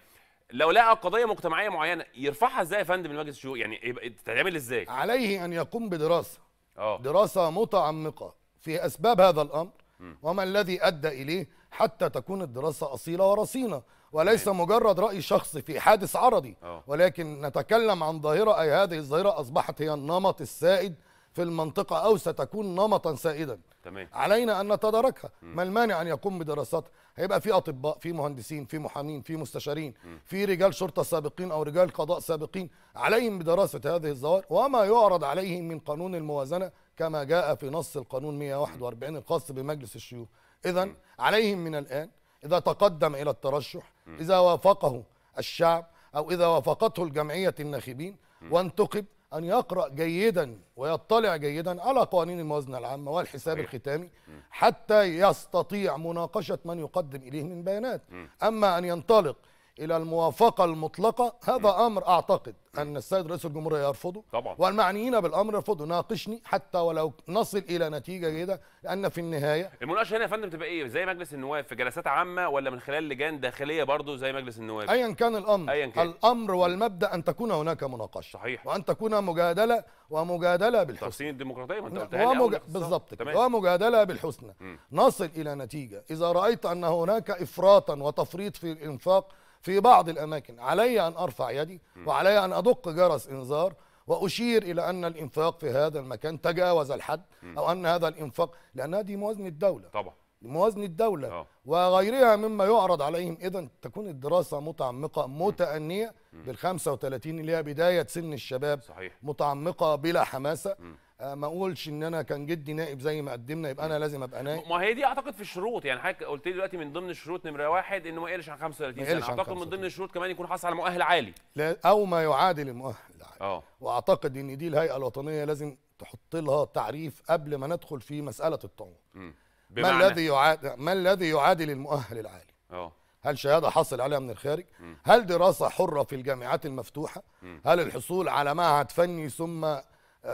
لو لقى قضيه مجتمعيه معينه يرفعها ازاي يا فندم المجلس الشيوخ يعني إيه، إيه، تتعمل ازاي عليه ان يقوم بدراسه أوه. دراسه متعمقه في اسباب هذا الامر م. وما الذي ادى اليه حتى تكون الدراسه اصيله ورصينه وليس م. أيوة. مجرد راي شخصي في حادث عرضي أوه. ولكن نتكلم عن ظاهره اي هذه الظاهره اصبحت هي النمط السائد في المنطقة أو ستكون نمطا سائدا تمام. علينا أن نتداركها ما المانع أن يقوم بدراسات هيبقى في اطباء في مهندسين في محامين في مستشارين في رجال شرطه سابقين او رجال قضاء سابقين عليهم بدراسه هذه الظواهر وما يعرض عليهم من قانون الموازنه كما جاء في نص القانون 141 الخاص بمجلس الشيوخ اذا عليهم من الان اذا تقدم الى الترشح اذا وافقه الشعب او اذا وافقته الجمعيه الناخبين وانتخب أن يقرأ جيدا ويطلع جيدا على قوانين الموازنة العامة والحساب الختامي حتى يستطيع مناقشة من يقدم إليه من بيانات أما أن ينطلق الى الموافقه المطلقه هذا امر اعتقد ان السيد رئيس الجمهوريه يرفضه طبعا والمعنيين بالامر يرفضوا ناقشني حتى ولو نصل الى نتيجه جيده لان في النهايه المناقشه هنا يا فندم تبقى ايه زي مجلس النواب في جلسات عامه ولا من خلال لجان داخليه برضه زي مجلس النواب ايا كان الامر أيا كان. الامر والمبدا ان تكون هناك مناقشه صحيح وان تكون مجادله ومجادله بالحسنى الديمقراطيه ما انت قلتها ومج... بالظبط كده ومجادله بالحسنى نصل الى نتيجه اذا رايت ان هناك افراطا وتفريط في الانفاق في بعض الأماكن علي أن أرفع يدي وعلي أن أدق جرس إنذار وأشير إلى أن الإنفاق في هذا المكان تجاوز الحد أو أن هذا الإنفاق لأن هذه موازنة الدولة طبعا موازنة الدولة أوه. وغيرها مما يعرض عليهم إذا تكون الدراسة متعمقة متأنية بال35 اللي هي بداية سن الشباب صحيح. متعمقة بلا حماسة آه، ما اقولش ان انا كان جدي نائب زي ما قدمنا يبقى انا لازم ابقى نائب ما هي دي اعتقد في الشروط يعني حضرتك قلت لي دلوقتي من ضمن الشروط نمره واحد انه ما يقلش عن 35 سنه اعتقد من ضمن الشروط كمان يكون حاصل على مؤهل عالي لا او ما يعادل المؤهل العالي اه واعتقد ان دي الهيئه الوطنيه لازم تحط لها تعريف قبل ما ندخل في مساله التعويض ما الذي يعادل ما الذي يعادل المؤهل العالي اه هل شهادة حصل عليها من الخارج؟ هل دراسة حرة في الجامعات المفتوحة؟ هل الحصول على معهد فني ثم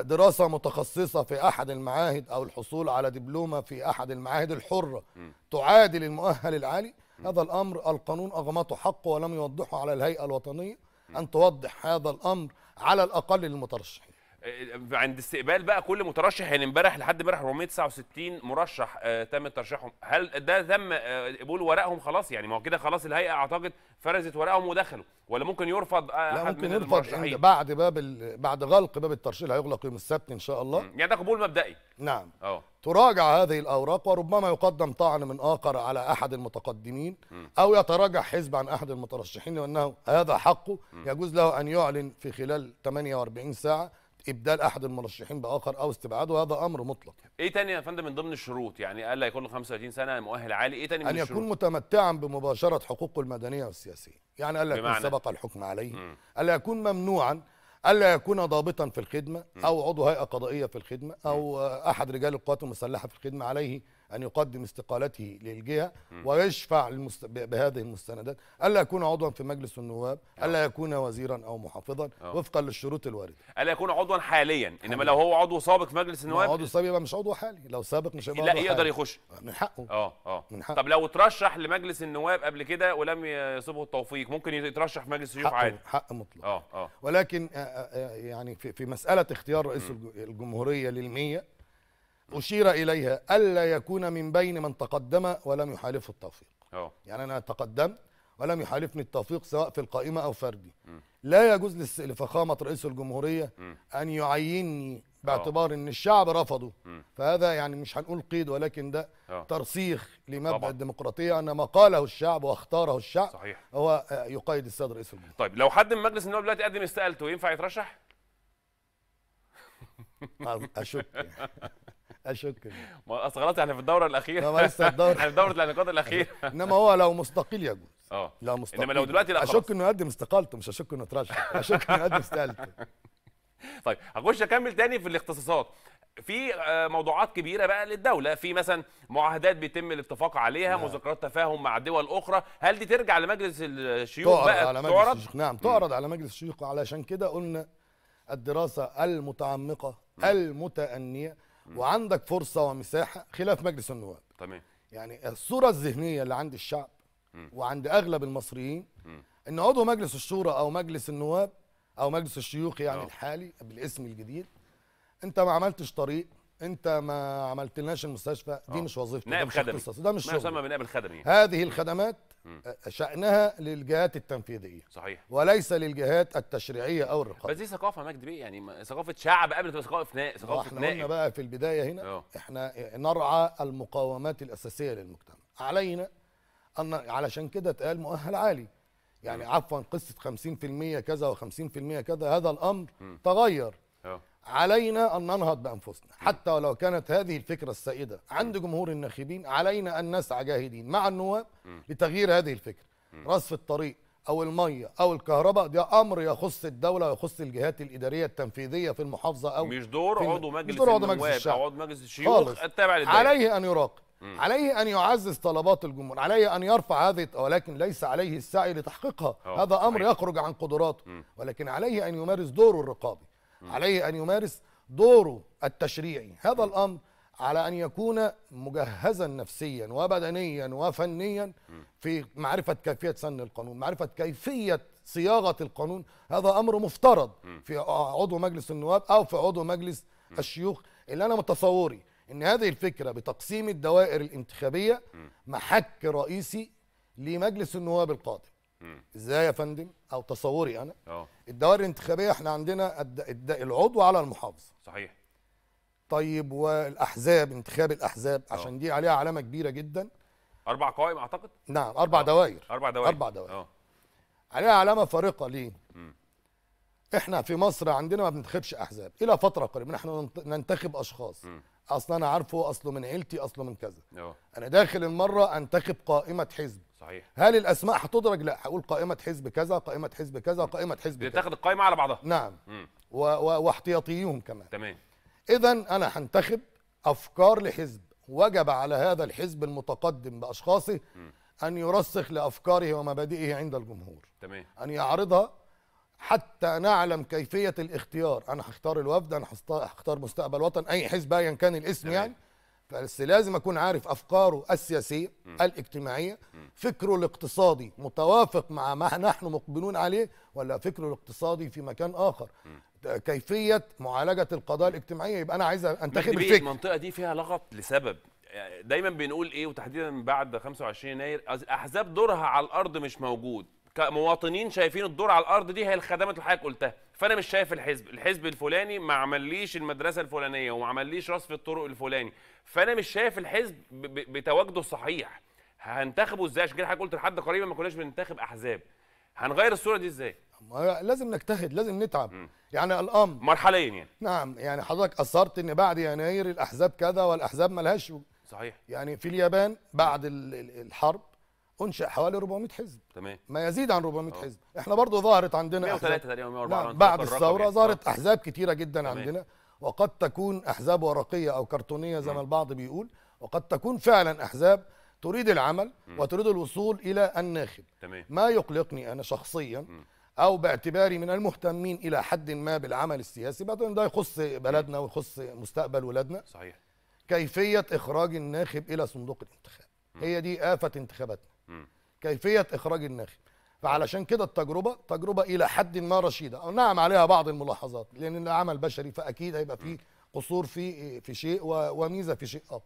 دراسة متخصصة في أحد المعاهد أو الحصول على دبلومة في أحد المعاهد الحرة تعادل المؤهل العالي هذا الأمر القانون أغمطه حقه ولم يوضحه على الهيئة الوطنية أن توضح هذا الأمر على الأقل للمترشحين آه، عند استقبال بقى كل مترشح يعني امبارح لحد امبارح 469 مرشح آه، تم ترشيحهم هل ده تم آه، قبول ورقهم خلاص يعني ما هو كده خلاص الهيئه اعتقد فرزت ورقهم ودخلوا ولا ممكن يرفض آه لا ممكن يرفض بعد باب بعد غلق باب الترشيح هيغلق يوم السبت ان شاء الله يعني ده قبول مبدئي نعم اه تراجع هذه الاوراق وربما يقدم طعن من اخر على احد المتقدمين م. او يتراجع حزب عن احد المترشحين وانه هذا حقه م. يجوز له ان يعلن في خلال 48 ساعه ابدال احد المرشحين باخر او استبعاده هذا امر مطلق ايه تاني يا فندم من ضمن الشروط يعني قال يكون له 35 سنه مؤهل عالي ايه تاني من ان الشروط؟ يكون متمتعا بمباشره حقوقه المدنيه والسياسيه يعني الا يكون سبق الحكم عليه الا يكون ممنوعا الا يكون ضابطا في الخدمه او عضو هيئه قضائيه في الخدمه او احد رجال القوات المسلحه في الخدمه عليه أن يقدم استقالته للجهة ويشفع المست... بهذه المستندات ألا يكون عضوا في مجلس النواب نعم. ألا يكون وزيرا أو محافظا أوه. نعم. وفقا للشروط الواردة ألا يكون عضوا حاليا إنما لو هو عضو سابق في مجلس النواب عضو سابق يبقى مش عضو حالي لو سابق مش لا يقدر يخش من حقه اه اه من حقه طب لو اترشح لمجلس النواب قبل كده ولم يصبه التوفيق ممكن يترشح في مجلس الشيوخ عادي حق مطلق اه اه ولكن آه، آه، آه، يعني في مسألة اختيار رئيس الجمهورية للمية أشير إليها ألا يكون من بين من تقدم ولم يحالفه التوفيق أوه. يعني أنا تقدمت ولم يحالفني التوفيق سواء في القائمة أو فردي م. لا يجوز لفخامة رئيس الجمهورية م. أن يعينني باعتبار أوه. أن الشعب رفضه م. فهذا يعني مش هنقول قيد ولكن ده أوه. ترسيخ لمبدأ طبعا. الديمقراطية أن ما قاله الشعب واختاره الشعب صحيح. هو آه، يقيد السيد رئيس الجمهورية طيب لو حد من مجلس النواب دلوقتي قدم استقالته ينفع يترشح؟ أشك اشك ما اصل خلاص يعني في الدوره الاخيره ما لسه الدوره في دوره النقاط الاخيره انما هو لو مستقيل يجوز اه لا مستقيل انما لو دلوقتي لا اشك انه يقدم استقالته مش اشك انه اترشح اشك انه يقدم استقالته طيب هخش اكمل تاني في الاختصاصات في آه، موضوعات كبيره بقى للدوله في مثلا معاهدات بيتم الاتفاق عليها لا. نعم. مذكرات تفاهم مع دول اخرى هل دي ترجع لمجلس الشيوخ تعرض بقى على مجلس تعرض الشيوخ. نعم تعرض على مجلس الشيوخ علشان كده قلنا الدراسه المتعمقه المتأنية وعندك فرصه ومساحه خلاف مجلس النواب تمام يعني الصوره الذهنيه اللي عند الشعب وعند اغلب المصريين ان عضو مجلس الشورى او مجلس النواب او مجلس الشيوخ يعني أوه. الحالي بالاسم الجديد انت ما عملتش طريق انت ما عملتلناش المستشفى دي أوه. مش وظيفتك نائب خدمي ده مش خدمي. ده مش ما يسمى بنائب الخدمي هذه الخدمات شأنها للجهات التنفيذية صحيح وليس للجهات التشريعية أو الرقابية بس دي ثقافة مجد بيه يعني ثقافة شعب قبل ثقافة نائب ثقافة احنا نائب قلنا بقى في البداية هنا أوه. احنا نرعى المقاومات الأساسية للمجتمع علينا أن علشان كده اتقال مؤهل عالي يعني عفوا قصة 50% كذا و50% كذا هذا الأمر م. تغير علينا أن ننهض بأنفسنا حتى ولو كانت هذه الفكرة السائدة عند جمهور الناخبين علينا أن نسعى جاهدين مع النواب لتغيير هذه الفكرة رصف الطريق أو المية أو الكهرباء ده أمر يخص الدولة ويخص الجهات الإدارية التنفيذية في المحافظة أو مش دور عضو مجلس النواب أو عضو مجلس الشيوخ التابع للدولة عليه أن يراقب عليه أن يعزز طلبات الجمهور عليه أن يرفع هذه ولكن ليس عليه السعي لتحقيقها هذا أمر يخرج عن قدراته ولكن عليه أن يمارس دوره الرقابي عليه أن يمارس دوره التشريعي هذا الأمر على أن يكون مجهزا نفسيا وبدنيا وفنيا في معرفة كيفية سن القانون معرفة كيفية صياغة القانون هذا أمر مفترض في عضو مجلس النواب أو في عضو مجلس الشيوخ اللي أنا متصوري ان هذه الفكره بتقسيم الدوائر الانتخابيه محك رئيسي لمجلس النواب القادم ازاي يا فندم او تصوري انا اه الدوائر الانتخابيه احنا عندنا الد... الد... العضو على المحافظه صحيح طيب والاحزاب انتخاب الاحزاب أوه. عشان دي عليها علامه كبيره جدا اربع قوائم اعتقد نعم اربع أوه. دوائر اربع دوائر اربع دوائر اه عليها علامه فارقه ليه مم. احنا في مصر عندنا ما بنتخبش احزاب الى فتره قريبه نحن ننتخب اشخاص مم. اصل انا عارفه اصله من عيلتي اصله من كذا أوه. انا داخل المره انتخب قائمه حزب صحيح هل الاسماء هتدرج لا هقول قائمه حزب كذا قائمه حزب كذا قائمه حزب كذا تاخد القائمه على بعضها نعم واحتياطيهم كمان تمام اذا انا هنتخب افكار لحزب وجب على هذا الحزب المتقدم باشخاصه م. ان يرسخ لافكاره ومبادئه عند الجمهور تمام ان يعرضها حتى نعلم كيفيه الاختيار انا هختار الوفد انا هختار مستقبل وطن اي حزب ايا كان الاسم تمام. يعني بس لازم اكون عارف افكاره السياسيه م. الاجتماعيه م. فكره الاقتصادي متوافق مع ما نحن مقبلون عليه ولا فكره الاقتصادي في مكان اخر م. كيفيه معالجه القضايا الاجتماعيه يبقى انا عايز انتخب الفكر المنطقه دي فيها لغط لسبب يعني دايما بنقول ايه وتحديدا بعد 25 يناير احزاب دورها على الارض مش موجود كمواطنين شايفين الدور على الارض دي هي الخدمات اللي حضرتك قلتها فانا مش شايف الحزب الحزب الفلاني ما عمليش المدرسه الفلانيه وما عمليش رصف الطرق الفلاني فانا مش شايف الحزب بتواجده الصحيح هنتخبه ازاي عشان كده حضرتك قلت لحد قريبا ما كناش بننتخب احزاب هنغير الصوره دي ازاي لازم نجتهد لازم نتعب م. يعني الامر مرحليا يعني نعم يعني حضرتك اثرت ان بعد يناير الاحزاب كذا والاحزاب ملهاش صحيح يعني في اليابان بعد الحرب انشا حوالي 400 حزب تمام ما يزيد عن 400 أوه. حزب احنا برضو ظهرت عندنا 103 تقريبا 104 نعم، بعد الثوره ظهرت أه. احزاب كتيره جدا تمام. عندنا وقد تكون أحزاب ورقية أو كرتونية زي ما البعض بيقول وقد تكون فعلا أحزاب تريد العمل وتريد الوصول إلى الناخب ما يقلقني أنا شخصيا أو باعتباري من المهتمين إلى حد ما بالعمل السياسي بعتبر ده يخص بلدنا ويخص مستقبل ولادنا صحيح كيفية إخراج الناخب إلى صندوق الانتخاب هي دي آفة انتخاباتنا كيفية إخراج الناخب فعلشان كده التجربه تجربه الى حد ما رشيده او نعم عليها بعض الملاحظات لان عمل بشري فاكيد هيبقى فيه قصور في في شيء وميزه في شيء اخر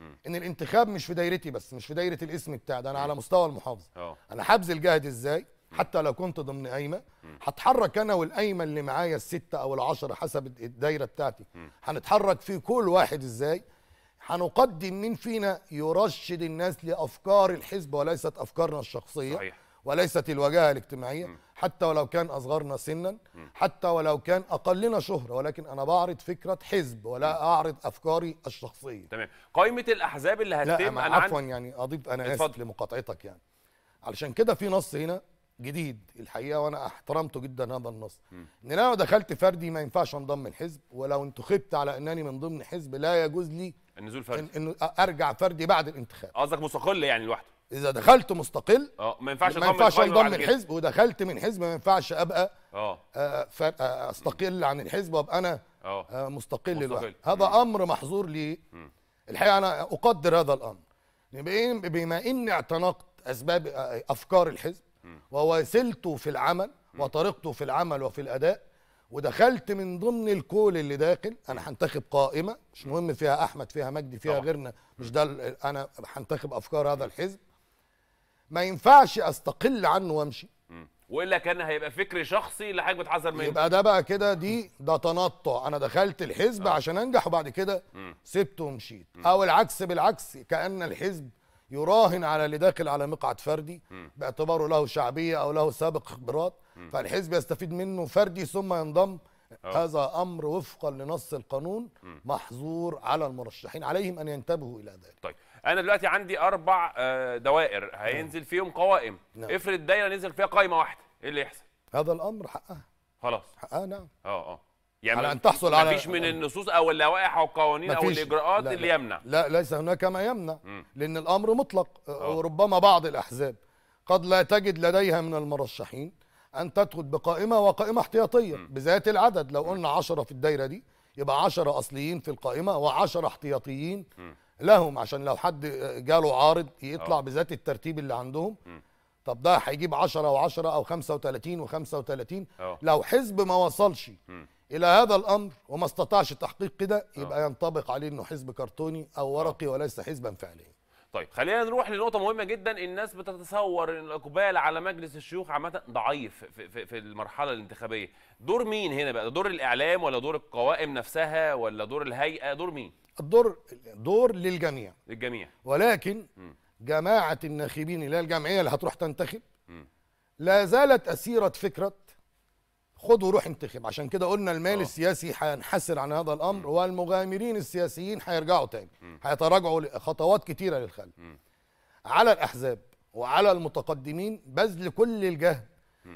آه. ان الانتخاب مش في دايرتي بس مش في دايره الاسم بتاع ده انا على مستوى المحافظه آه. انا حبذل جهد ازاي حتى لو كنت ضمن قايمه هتحرك انا والقايمه اللي معايا السته او العشره حسب الدايره بتاعتي هنتحرك في كل واحد ازاي هنقدم مين فينا يرشد الناس لافكار الحزب وليست افكارنا الشخصيه صحيح. وليست الوجاهه الاجتماعيه حتى ولو كان اصغرنا سنا حتى ولو كان اقلنا شهره ولكن انا بعرض فكره حزب ولا اعرض افكاري الشخصيه تمام قائمه الاحزاب اللي هتتم لا أنا عفوا عن... يعني اضيف انا اسف لمقاطعتك يعني علشان كده في نص هنا جديد الحقيقه وانا احترمته جدا هذا النص ان انا لو دخلت فردي ما ينفعش انضم الحزب ولو انتخبت على انني من ضمن حزب لا يجوز لي النزول فردي إن, ارجع فردي بعد الانتخاب قصدك مستقل يعني لوحده اذا دخلت مستقل اه ما ينفعش ما ينفعش انضم من حزب ودخلت من حزب ما ينفعش ابقى اه, آه، استقل عن الحزب وابقى انا آه, آه، مستقل, مستقل. لوحدي هذا مم. امر محظور لي مم. الحقيقه انا اقدر هذا الامر بما اني اعتنقت اسباب آه، افكار الحزب مم. في العمل وطريقته في العمل وفي الاداء ودخلت من ضمن الكول اللي داخل انا هنتخب قائمه مش مهم فيها احمد فيها مجدي فيها طبعا. غيرنا مش ده انا هنتخب افكار هذا الحزب ما ينفعش استقل عنه وامشي والا كان هيبقى فكر شخصي لحاجه بتحذر منه يبقى ده بقى كده دي ده تنطع انا دخلت الحزب آه. عشان انجح وبعد كده سبته ومشيت او العكس بالعكس كان الحزب يراهن على اللي داخل على مقعد فردي م. باعتباره له شعبيه او له سابق خبرات م. فالحزب يستفيد منه فردي ثم ينضم أوه. هذا امر وفقا لنص القانون م. محظور على المرشحين عليهم ان ينتبهوا الى ذلك طيب انا دلوقتي عندي اربع آه، دوائر هينزل فيهم قوائم نعم. افرض دايره نزل فيها قائمه واحده ايه اللي يحصل هذا الامر حقها خلاص حقها نعم اه اه يعني على ان تحصل على مفيش من النصوص او اللوائح او القوانين او الاجراءات لا لا اللي يمنع لا ليس هناك ما يمنع م. لان الامر مطلق أوه. آه. وربما بعض الاحزاب قد لا تجد لديها من المرشحين ان تدخل بقائمه وقائمه احتياطيه بذات العدد لو قلنا 10 في الدايره دي يبقى 10 اصليين في القائمه و10 احتياطيين م. لهم عشان لو حد جاله عارض يطلع أوه. بذات الترتيب اللي عندهم م. طب ده هيجيب 10 و10 او 35 و35 آه. لو حزب ما وصلش م. الى هذا الامر وما استطاعش تحقيق كده آه. يبقى ينطبق عليه انه حزب كرتوني او ورقي أوه. وليس حزبا فعليا طيب خلينا نروح لنقطه مهمه جدا الناس بتتصور ان الاقبال على مجلس الشيوخ عامه ضعيف في, في, في المرحله الانتخابيه دور مين هنا بقى دور الاعلام ولا دور القوائم نفسها ولا دور الهيئه دور مين الدور دور للجميع للجميع ولكن م. جماعه الناخبين اللي هي الجمعيه اللي هتروح تنتخب م. لا زالت اسيره فكره خد وروح انتخب عشان كده قلنا المال أوه. السياسي هينحسر عن هذا الامر م. والمغامرين السياسيين هيرجعوا تاني هيتراجعوا خطوات كتيره للخلف على الاحزاب وعلى المتقدمين بذل كل الجهد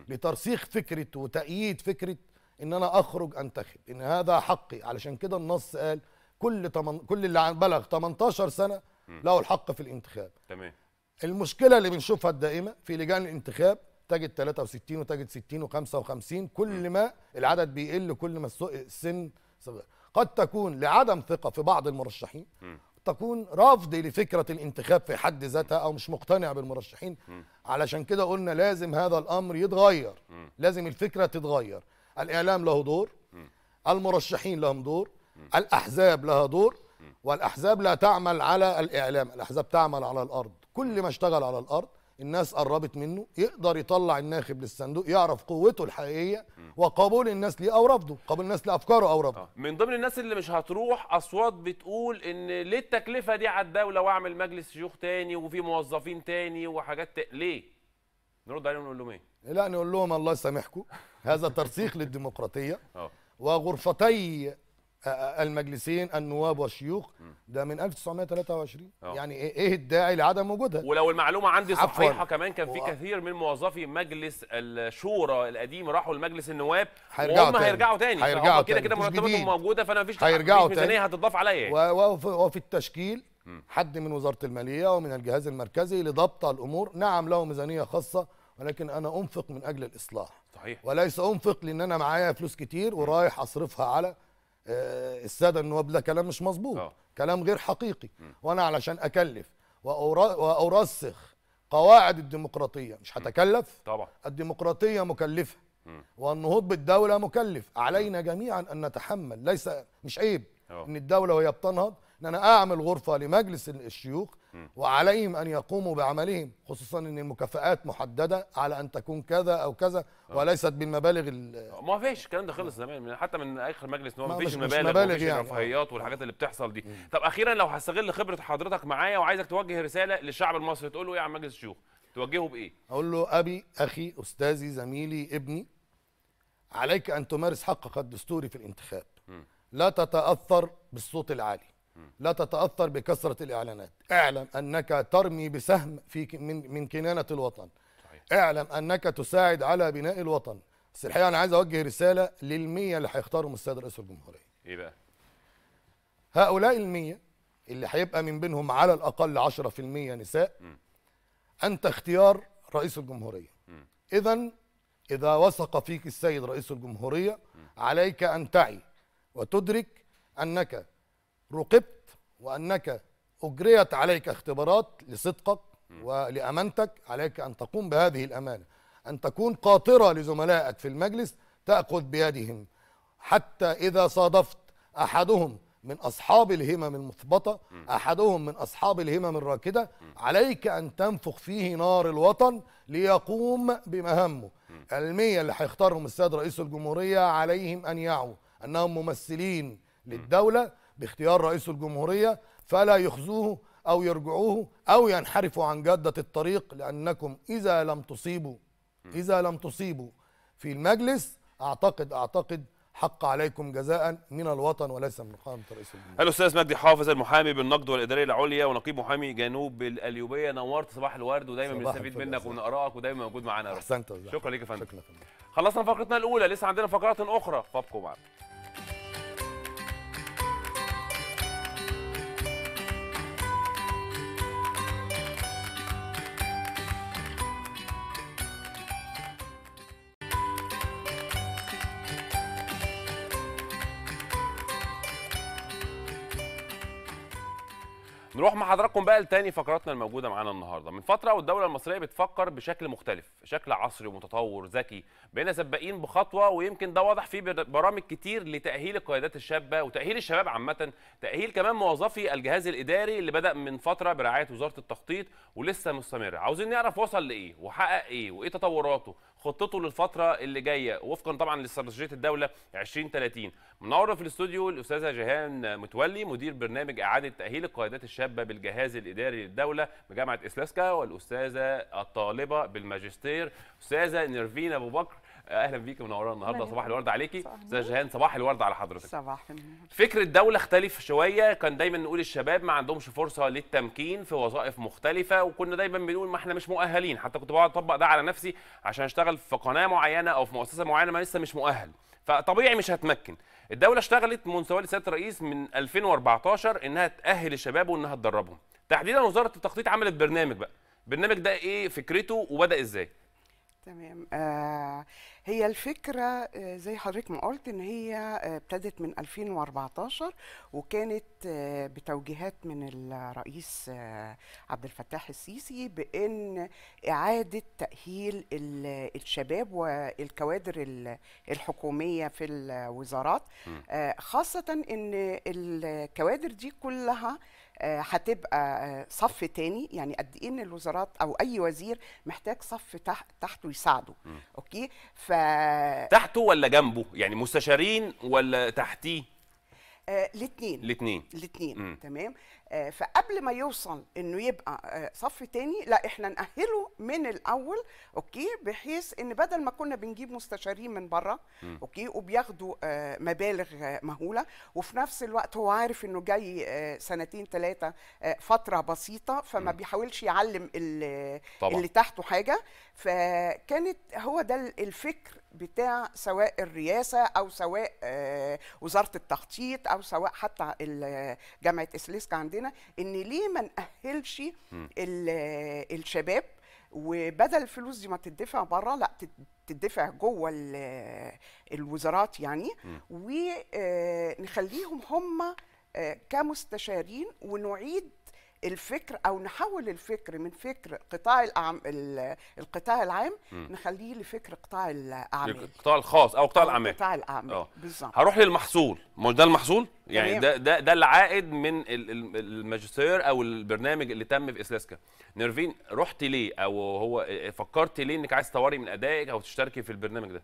لترسيخ فكره وتأييد فكره ان انا اخرج انتخب ان هذا حقي علشان كده النص قال كل تمن... كل اللي بلغ 18 سنه له الحق في الانتخاب تمام المشكله اللي بنشوفها الدائمه في لجان الانتخاب تجد 63 وتجد 60 و55 كل ما العدد بيقل كل ما السن صغير قد تكون لعدم ثقة في بعض المرشحين تكون رافض لفكرة الانتخاب في حد ذاتها أو مش مقتنع بالمرشحين علشان كده قلنا لازم هذا الأمر يتغير لازم الفكرة تتغير الإعلام له دور المرشحين لهم دور الأحزاب لها دور والأحزاب لا تعمل على الإعلام الأحزاب تعمل على الأرض كل ما اشتغل على الأرض الناس قربت منه يقدر يطلع الناخب للصندوق يعرف قوته الحقيقيه وقبول الناس ليه او رفضه قبول الناس لافكاره او رفضه من ضمن الناس اللي مش هتروح اصوات بتقول ان ليه التكلفه دي على الدوله واعمل مجلس شيوخ تاني وفي موظفين تاني وحاجات تق... ليه نرد عليهم ونقول لهم ايه لا نقول لهم الله يسامحكم هذا ترسيخ للديمقراطيه آه. وغرفتي المجلسين النواب والشيوخ ده من 1923 أوه. يعني إيه-, ايه الداعي لعدم وجودها ولو المعلومه عندي صحيحه كمان كان في كثير من موظفي مجلس الشورى القديم راحوا لمجلس النواب هيرجعوا وهم هيرجعوا تاني هيرجعوا كده كده مرتباتهم موجوده فانا مفيش هيرجعوا ميزانيه الميزانيه هتضاف عليا يعني. وفي التشكيل حد من وزاره الماليه ومن الجهاز المركزي لضبط الامور نعم له ميزانيه خاصه ولكن انا انفق من اجل الاصلاح صحيح وليس انفق لان انا معايا فلوس كتير ورايح اصرفها على آه، الساده النواب ده كلام مش مظبوط آه. كلام غير حقيقي م. وانا علشان اكلف وارسخ قواعد الديمقراطيه مش هتكلف طبعا الديمقراطيه مكلفه والنهوض بالدوله مكلف علينا جميعا ان نتحمل ليس مش عيب أوه. ان الدوله وهي بتنهض ان انا اعمل غرفه لمجلس الشيوخ وعليهم ان يقوموا بعملهم خصوصا ان المكافئات محدده على ان تكون كذا او كذا آه. وليست بالمبالغ ما فيش الكلام ده خلص زمان من حتى من اخر مجلس ما فيش المبالغ مبالغ يعني الرفاهيات والحاجات اللي بتحصل دي طب اخيرا لو هستغل خبره حضرتك معايا وعايزك توجه رساله للشعب المصري تقول له ايه يا عم مجلس الشيوخ توجهه بايه اقول له ابي اخي استاذي زميلي ابني عليك ان تمارس حقك الدستوري في الانتخاب لا تتاثر بالصوت العالي لا تتاثر بكثره الاعلانات اعلم انك ترمي بسهم في من من كنانه الوطن صحيح. اعلم انك تساعد على بناء الوطن بس الحقيقه انا عايز اوجه رساله للمية اللي هيختارهم السيد رئيس الجمهوريه ايه بقى هؤلاء المية اللي هيبقى من بينهم على الاقل 10% نساء م. انت اختيار رئيس الجمهوريه اذا اذا وثق فيك السيد رئيس الجمهوريه م. عليك ان تعي وتدرك انك رقبت وأنك أجريت عليك اختبارات لصدقك ولأمانتك عليك أن تقوم بهذه الأمانة أن تكون قاطرة لزملائك في المجلس تأخذ بيدهم حتى إذا صادفت أحدهم من أصحاب الهمم المثبطة أحدهم من أصحاب الهمم الراكدة عليك أن تنفخ فيه نار الوطن ليقوم بمهامه المية اللي هيختارهم السيد رئيس الجمهورية عليهم أن يعوا أنهم ممثلين للدولة باختيار رئيس الجمهورية فلا يخزوه أو يرجعوه أو ينحرفوا عن جادة الطريق لأنكم إذا لم تصيبوا إذا لم تصيبوا في المجلس أعتقد أعتقد حق عليكم جزاء من الوطن وليس من قائمة رئيس الجمهورية الأستاذ مجدي حافظ المحامي بالنقد والإدارية العليا ونقيب محامي جنوب الأليوبية نورت صباح الورد ودايما بنستفيد منك ومن آرائك ودايما موجود معانا أحسنت شكرا لك يا فندم خلصنا فقرتنا الأولى لسه عندنا فقرات أخرى فابقوا معنا نروح مع حضراتكم بقى لتاني فقراتنا الموجوده معانا النهارده من فتره والدوله المصريه بتفكر بشكل مختلف شكل عصري ومتطور ذكي بقينا سباقين بخطوه ويمكن ده واضح في برامج كتير لتاهيل القيادات الشابه وتاهيل الشباب عامه تاهيل كمان موظفي الجهاز الاداري اللي بدا من فتره برعايه وزاره التخطيط ولسه مستمر عاوزين نعرف وصل لايه وحقق ايه وايه تطوراته خطته للفتره اللي جايه وفقا طبعا لاستراتيجيه الدوله 2030 منوره في الاستوديو الاستاذه جيهان متولي مدير برنامج اعاده تاهيل القيادات الشابه بالجهاز الاداري للدوله بجامعه اسلاسكا والاستاذه الطالبه بالماجستير استاذه نيرفين ابو بكر اهلا بيكي منوره النهارده صباح الورد عليكي استاذه جهان صباح الورد على حضرتك صباح النور فكر الدوله اختلف شويه كان دايما نقول الشباب ما عندهمش فرصه للتمكين في وظائف مختلفه وكنا دايما بنقول ما احنا مش مؤهلين حتى كنت بقعد اطبق ده على نفسي عشان اشتغل في قناه معينه او في مؤسسه معينه ما لسه مش مؤهل فطبيعي مش هتمكن الدوله اشتغلت من سؤال سياده الرئيس من 2014 انها تاهل الشباب وانها تدربهم تحديدا وزاره التخطيط عملت برنامج بقى البرنامج ده ايه فكرته وبدا ازاي تمام آه هي الفكرة آه، زي حضرتك ما قلت إن هي آه، ابتدت من 2014 وكانت آه، بتوجيهات من الرئيس عبد الفتاح السيسي بإن إعادة تأهيل الشباب والكوادر الحكومية في الوزارات خاصة إن الكوادر دي كلها آه، هتبقى آه، صف تاني يعني قد ايه ان الوزارات او اي وزير محتاج صف تحته يساعده م. اوكي ف تحته ولا جنبه يعني مستشارين ولا تحتيه الاثنين آه، الاثنين الاثنين تمام آه فقبل ما يوصل انه يبقى آه صف تاني لا احنا نأهله من الاول اوكي بحيث ان بدل ما كنا بنجيب مستشارين من بره اوكي وبياخدوا آه مبالغ آه، مهوله وفي نفس الوقت هو عارف انه جاي آه، سنتين ثلاثه فتره بسيطه فما م. بيحاولش يعلم اللي, اللي تحته حاجه فكانت هو ده الفكر بتاع سواء الرئاسه او سواء آه، وزاره التخطيط او سواء حتى جامعه إسليسكا عندنا ان ليه ما ناهلش الشباب وبدل الفلوس دي ما تدفع بره لا تدفع جوه الوزارات يعني ونخليهم آه، هم آه، كمستشارين ونعيد الفكر او نحول الفكر من فكر قطاع الأعم... القطاع العام م. نخليه لفكر قطاع الاعمال القطاع الخاص او قطاع الاعمال قطاع الاعمال آه. بالظبط هروح للمحصول ما ده المحصول يعني ده ده ده العائد من الماجستير او البرنامج اللي تم في اسلاسكا نيرفين رحت ليه او هو آه، فكرت ليه انك عايز تطوري من ادائك او تشتركي في البرنامج ده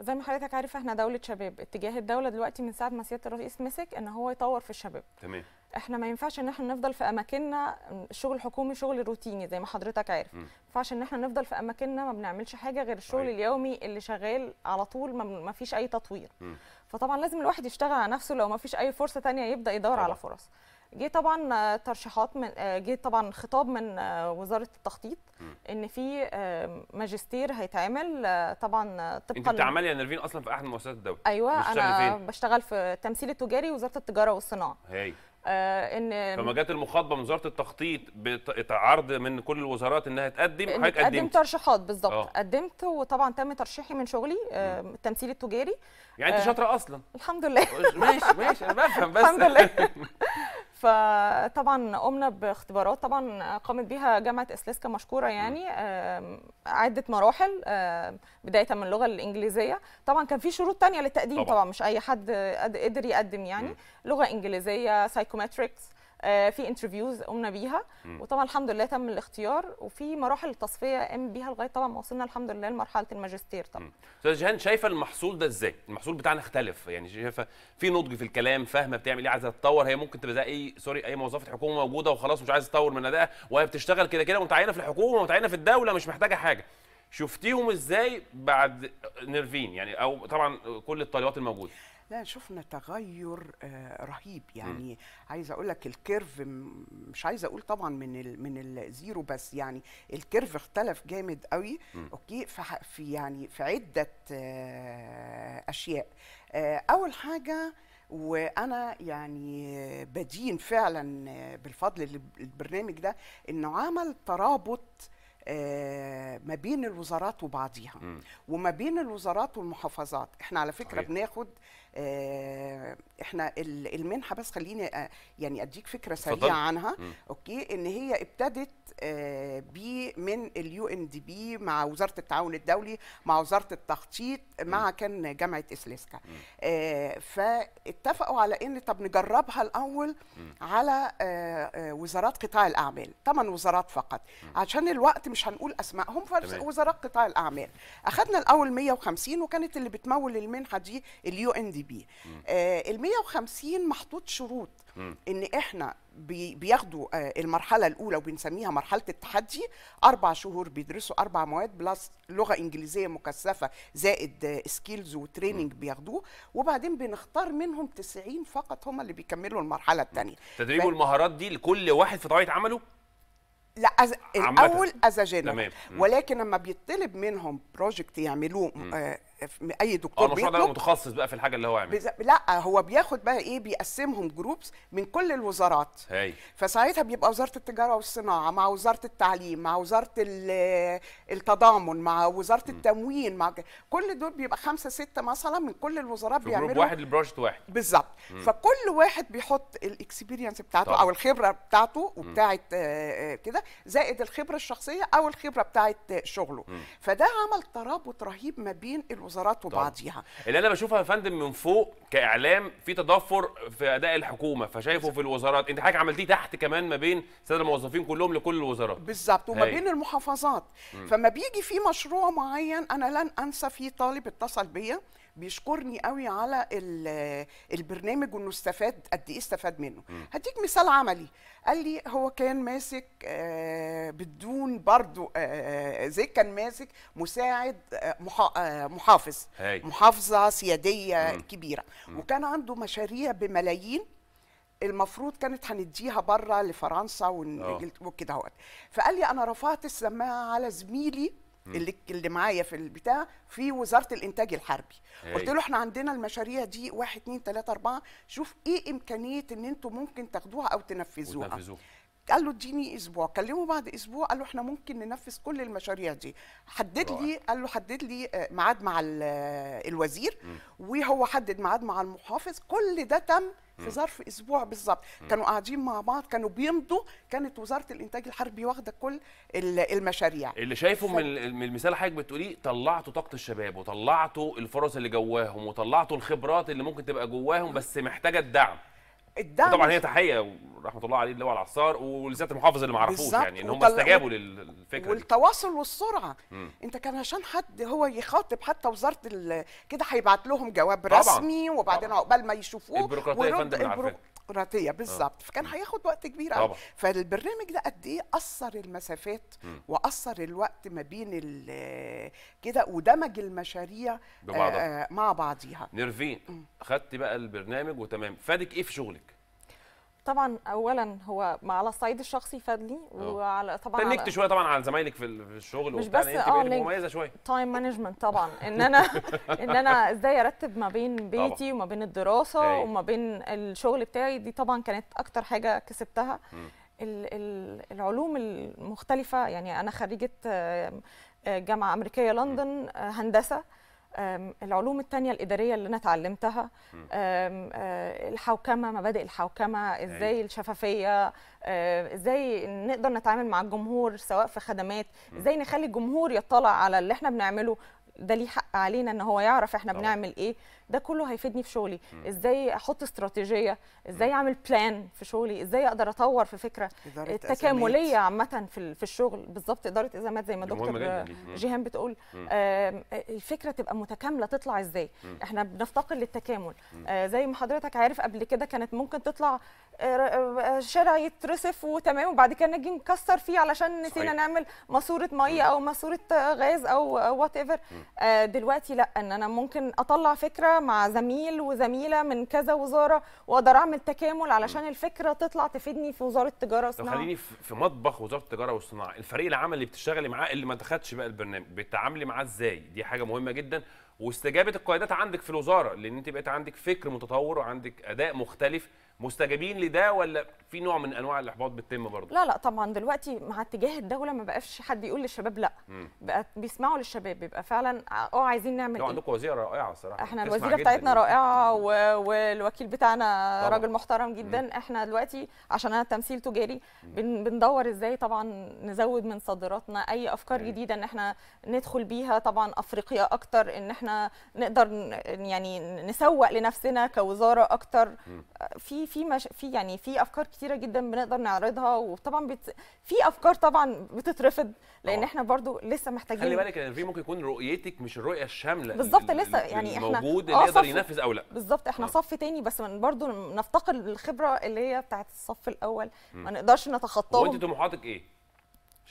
زي ما حضرتك عارفه احنا دوله شباب اتجاه الدوله دلوقتي من ساعه ما سياده الرئيس مسك ان هو يطور في الشباب تمام احنا ما ينفعش ان احنا نفضل في اماكننا الشغل الحكومي شغل روتيني زي ما حضرتك عارف ما ينفعش ان احنا نفضل في اماكننا ما بنعملش حاجه غير الشغل أي. اليومي اللي شغال على طول ما فيش اي تطوير م. فطبعا لازم الواحد يشتغل على نفسه لو ما فيش اي فرصه ثانيه يبدا يدور على فرص جه طبعا ترشيحات من جه طبعا خطاب من وزاره التخطيط ان في آه، ماجستير هيتعمل آه، طبعا طبقا انت بتعملي يا نرفين اصلا في احد مؤسسات الدوله ايوه انا فين؟ بشتغل في التمثيل التجاري وزاره التجاره والصناعه هي. آه، ان فما جت المخاطبه من وزاره التخطيط بعرض من كل الوزارات انها تقدم إن حضرتك قدمت ترشيحات بالظبط آه. قدمت وطبعا تم ترشيحي من شغلي آه، التمثيل التجاري يعني انت شاطره اصلا الحمد لله ماشي ماشي انا بفهم بس الحمد لله فطبعا قمنا باختبارات طبعا قامت بها جامعه إسلاسكا مشكوره يعني عده مراحل بدايه من اللغه الانجليزيه طبعا كان في شروط تانية للتقديم طبعا, طبعا مش اي حد قدر يقدم يعني لغه انجليزيه سايكومتريكس آه، في انترفيوز قمنا بيها وطبعا الحمد لله تم الاختيار وفي مراحل تصفيه قام بيها لغايه طبعا ما وصلنا الحمد لله لمرحله الماجستير طبعا استاذ جيهان شايفه المحصول ده ازاي المحصول بتاعنا اختلف يعني شايفه في نضج في الكلام فاهمه بتعمل ايه عايزه تتطور هي ممكن تبقى اي سوري اي موظفه حكومه موجوده وخلاص مش عايزه تطور من ادائها وهي بتشتغل كده كده متعينه في الحكومه ومتعينه في الدوله مش محتاجه حاجه شفتيهم ازاي بعد نيرفين يعني او طبعا كل الطالبات الموجوده لا شفنا تغير آه، رهيب يعني عايزه اقول لك الكيرف مش عايزه اقول طبعا من الـ من الزيرو بس يعني الكيرف اختلف جامد قوي اوكي في يعني في عده آه، اشياء آه، اول حاجه وانا يعني بدين فعلا بالفضل البرنامج ده انه عمل ترابط ما بين الوزارات وبعضيها وما بين الوزارات والمحافظات احنا على فكره صحيح. بناخد آه، احنا المنحه بس خليني يعني اديك فكره سريعه عنها اوكي ان هي ابتدت آه، بي من اليو ان دي بي مع وزاره التعاون الدولي مع وزاره التخطيط مع كان جامعه اسليسكا آه، فاتفقوا على ان طب نجربها الاول على آه، وزارات قطاع الاعمال ثمان وزارات فقط عشان الوقت مش هنقول اسمائهم وزارات قطاع الاعمال اخذنا الاول 150 وكانت اللي بتمول المنحه دي اليو ان دي بي ال 150 محطوط شروط ان احنا بياخدوا آه، المرحله الاولى وبنسميها مرحله التحدي اربع شهور بيدرسوا اربع مواد بلس لغه انجليزيه مكثفه زائد سكيلز آه، وتريننج بياخدوه وبعدين بنختار منهم 90 فقط هم اللي بيكملوا المرحله الثانيه تدريب ف... المهارات دي لكل واحد في طبيعه عمله لا أز... الاول از ولكن لما بيطلب منهم بروجكت يعملوه اي دكتور آه، المشروع ده متخصص بقى في الحاجه اللي هو عاملها لا هو بياخد بقى ايه بيقسمهم جروبس من كل الوزارات هي. فساعتها بيبقى وزاره التجاره والصناعه مع وزاره التعليم مع وزاره التضامن مع وزاره التموين مع كل دول بيبقى خمسه سته مثلا من كل الوزارات في بيعملوا جروب واحد لبروجكت واحد بالظبط فكل واحد بيحط الاكسبيرينس بتاعته طبعا. او الخبره بتاعته وبتاعه آه، آه، كده زائد الخبره الشخصيه او الخبره بتاعه شغله م. فده عمل ترابط رهيب ما بين الوزارات وبعضيها اللي انا بشوفها يا فندم من فوق كاعلام في تضافر في اداء الحكومه فشايفه في الوزارات انت حضرتك عملتيه تحت كمان ما بين الساده الموظفين كلهم لكل الوزارات بالظبط وما بين المحافظات م. فما بيجي في مشروع معين انا لن انسى في طالب اتصل بيا بيشكرني قوي على البرنامج وانه استفاد قد ايه استفاد منه هديك مثال عملي قال لي هو كان ماسك آه، بدون برضو آه، آه، زي كان ماسك مساعد محافظ هي. محافظه سياديه مم. كبيره مم. وكان عنده مشاريع بملايين المفروض كانت هنديها بره لفرنسا وكده اهوت فقال لي انا رفعت السماعه على زميلي اللي اللي معايا في البتاع في وزاره الانتاج الحربي هي. إيه. قلت له احنا عندنا المشاريع دي 1 2 3 4 شوف ايه امكانيه ان انتم ممكن تاخدوها او تنفذوها وتنفذوه. قال له اديني اسبوع كلمه بعد اسبوع قال له احنا ممكن ننفذ كل المشاريع دي حدد لي قال له حدد لي آه، ميعاد مع آه، الوزير وهو حدد ميعاد مع المحافظ كل ده تم في ظرف اسبوع بالظبط كانوا قاعدين مع بعض كانوا بيمضوا كانت وزاره الانتاج الحربي واخده كل المشاريع اللي شايفه ف... من المثال حضرتك بتقوليه طلعتوا طاقه الشباب وطلعتوا الفرص اللي جواهم وطلعتوا الخبرات اللي ممكن تبقى جواهم بس محتاجه الدعم الدعم طبعا هي تحيه رحمه الله عليه اللي هو العصار ولسات المحافظ اللي ما عرفوش يعني ان هم وطل... استجابوا للفكره والتواصل دي. والسرعه مم. انت كان عشان حد هو يخاطب حتى وزاره ال... كده هيبعت لهم جواب طبعا. رسمي وبعدين عقبال ما يشوفوه البيروقراطيه يا فندم البرو... الديمقراطيه آه. بالظبط فكان هياخد وقت كبير قوي فالبرنامج ده قد ايه اثر المسافات واثر الوقت ما بين كده ودمج المشاريع ببعضها. آه، مع بعضها نيرفين خدت بقى البرنامج وتمام فادك ايه في شغلك طبعا اولا هو على الصعيد الشخصي فادلي آه. وعلى طبعا تنكت شويه طبعا على زمايلك في الشغل مش بس يعني اه مميزه شويه تايم مانجمنت طبعا ان انا ان انا ازاي ارتب ما بين بيتي وما بين الدراسه وما بين الشغل بتاعي دي طبعا كانت اكتر حاجه كسبتها م. العلوم المختلفه يعني انا خريجه آه، آه، جامعه امريكيه لندن هندسه العلوم التانية الإدارية اللي أنا اتعلمتها آه، الحوكمة مبادئ الحوكمة أيوة. إزاي الشفافية آه، إزاي نقدر نتعامل مع الجمهور سواء في خدمات إزاي نخلي الجمهور يطلع على اللي إحنا بنعمله ده ليه حق علينا ان هو يعرف احنا طبعا. بنعمل ايه ده كله هيفيدني في شغلي ازاي احط استراتيجيه ازاي اعمل بلان في شغلي ازاي اقدر اطور في فكره التكامليه عامه في في الشغل بالظبط اداره ازمات زي ما دكتور جيهان بتقول آه الفكره تبقى متكامله تطلع ازاي احنا بنفتقر للتكامل آه زي ما حضرتك عارف قبل كده كانت ممكن تطلع آه، آه، آه، شارع يترصف وتمام وبعد كده نجي نكسر فيه علشان نسينا نعمل ماسوره ميه او ماسوره غاز او وات ايفر دلوقتي لا ان انا ممكن اطلع فكره مع زميل وزميله من كذا وزاره واقدر اعمل تكامل علشان الفكره تطلع تفيدني في وزاره التجاره والصناعه طب خليني في مطبخ وزاره التجاره والصناعه الفريق العمل اللي بتشتغلي معاه اللي ما تاخدش بقى البرنامج بتتعاملي معاه ازاي دي حاجه مهمه جدا واستجابه القيادات عندك في الوزاره لان انت بقيت عندك فكر متطور وعندك اداء مختلف مستجابين لده ولا في نوع من انواع الاحباط بتتم برضه؟ لا لا طبعا دلوقتي مع اتجاه الدوله ما بقاش حد يقول للشباب لا بقى بيسمعوا للشباب بيبقى فعلا اه, آه، عايزين نعمل ايه؟ عندكم وزيره رائعه الصراحه احنا الوزيره بتاعتنا يعني. رائعه و... والوكيل بتاعنا راجل محترم جدا مم. احنا دلوقتي عشان انا تمثيل تجاري بن... بندور ازاي طبعا نزود من صادراتنا اي افكار مم. جديده ان احنا ندخل بيها طبعا افريقيا اكتر ان احنا نقدر يعني نسوق لنفسنا كوزاره اكتر مم. في في في مش في يعني في افكار كتيره جدا بنقدر نعرضها وطبعا بت في افكار طبعا بتترفض لان أوه. احنا برضو لسه محتاجين خلي بالك ان في ممكن يكون رؤيتك مش الرؤيه الشامله بالظبط لسه يعني احنا موجود آه، اللي يقدر ينفذ او لا بالظبط احنا أوه. صف تاني بس برضو نفتقر للخبره اللي هي بتاعت الصف الاول ما نقدرش نتخطاها وانت طموحاتك ايه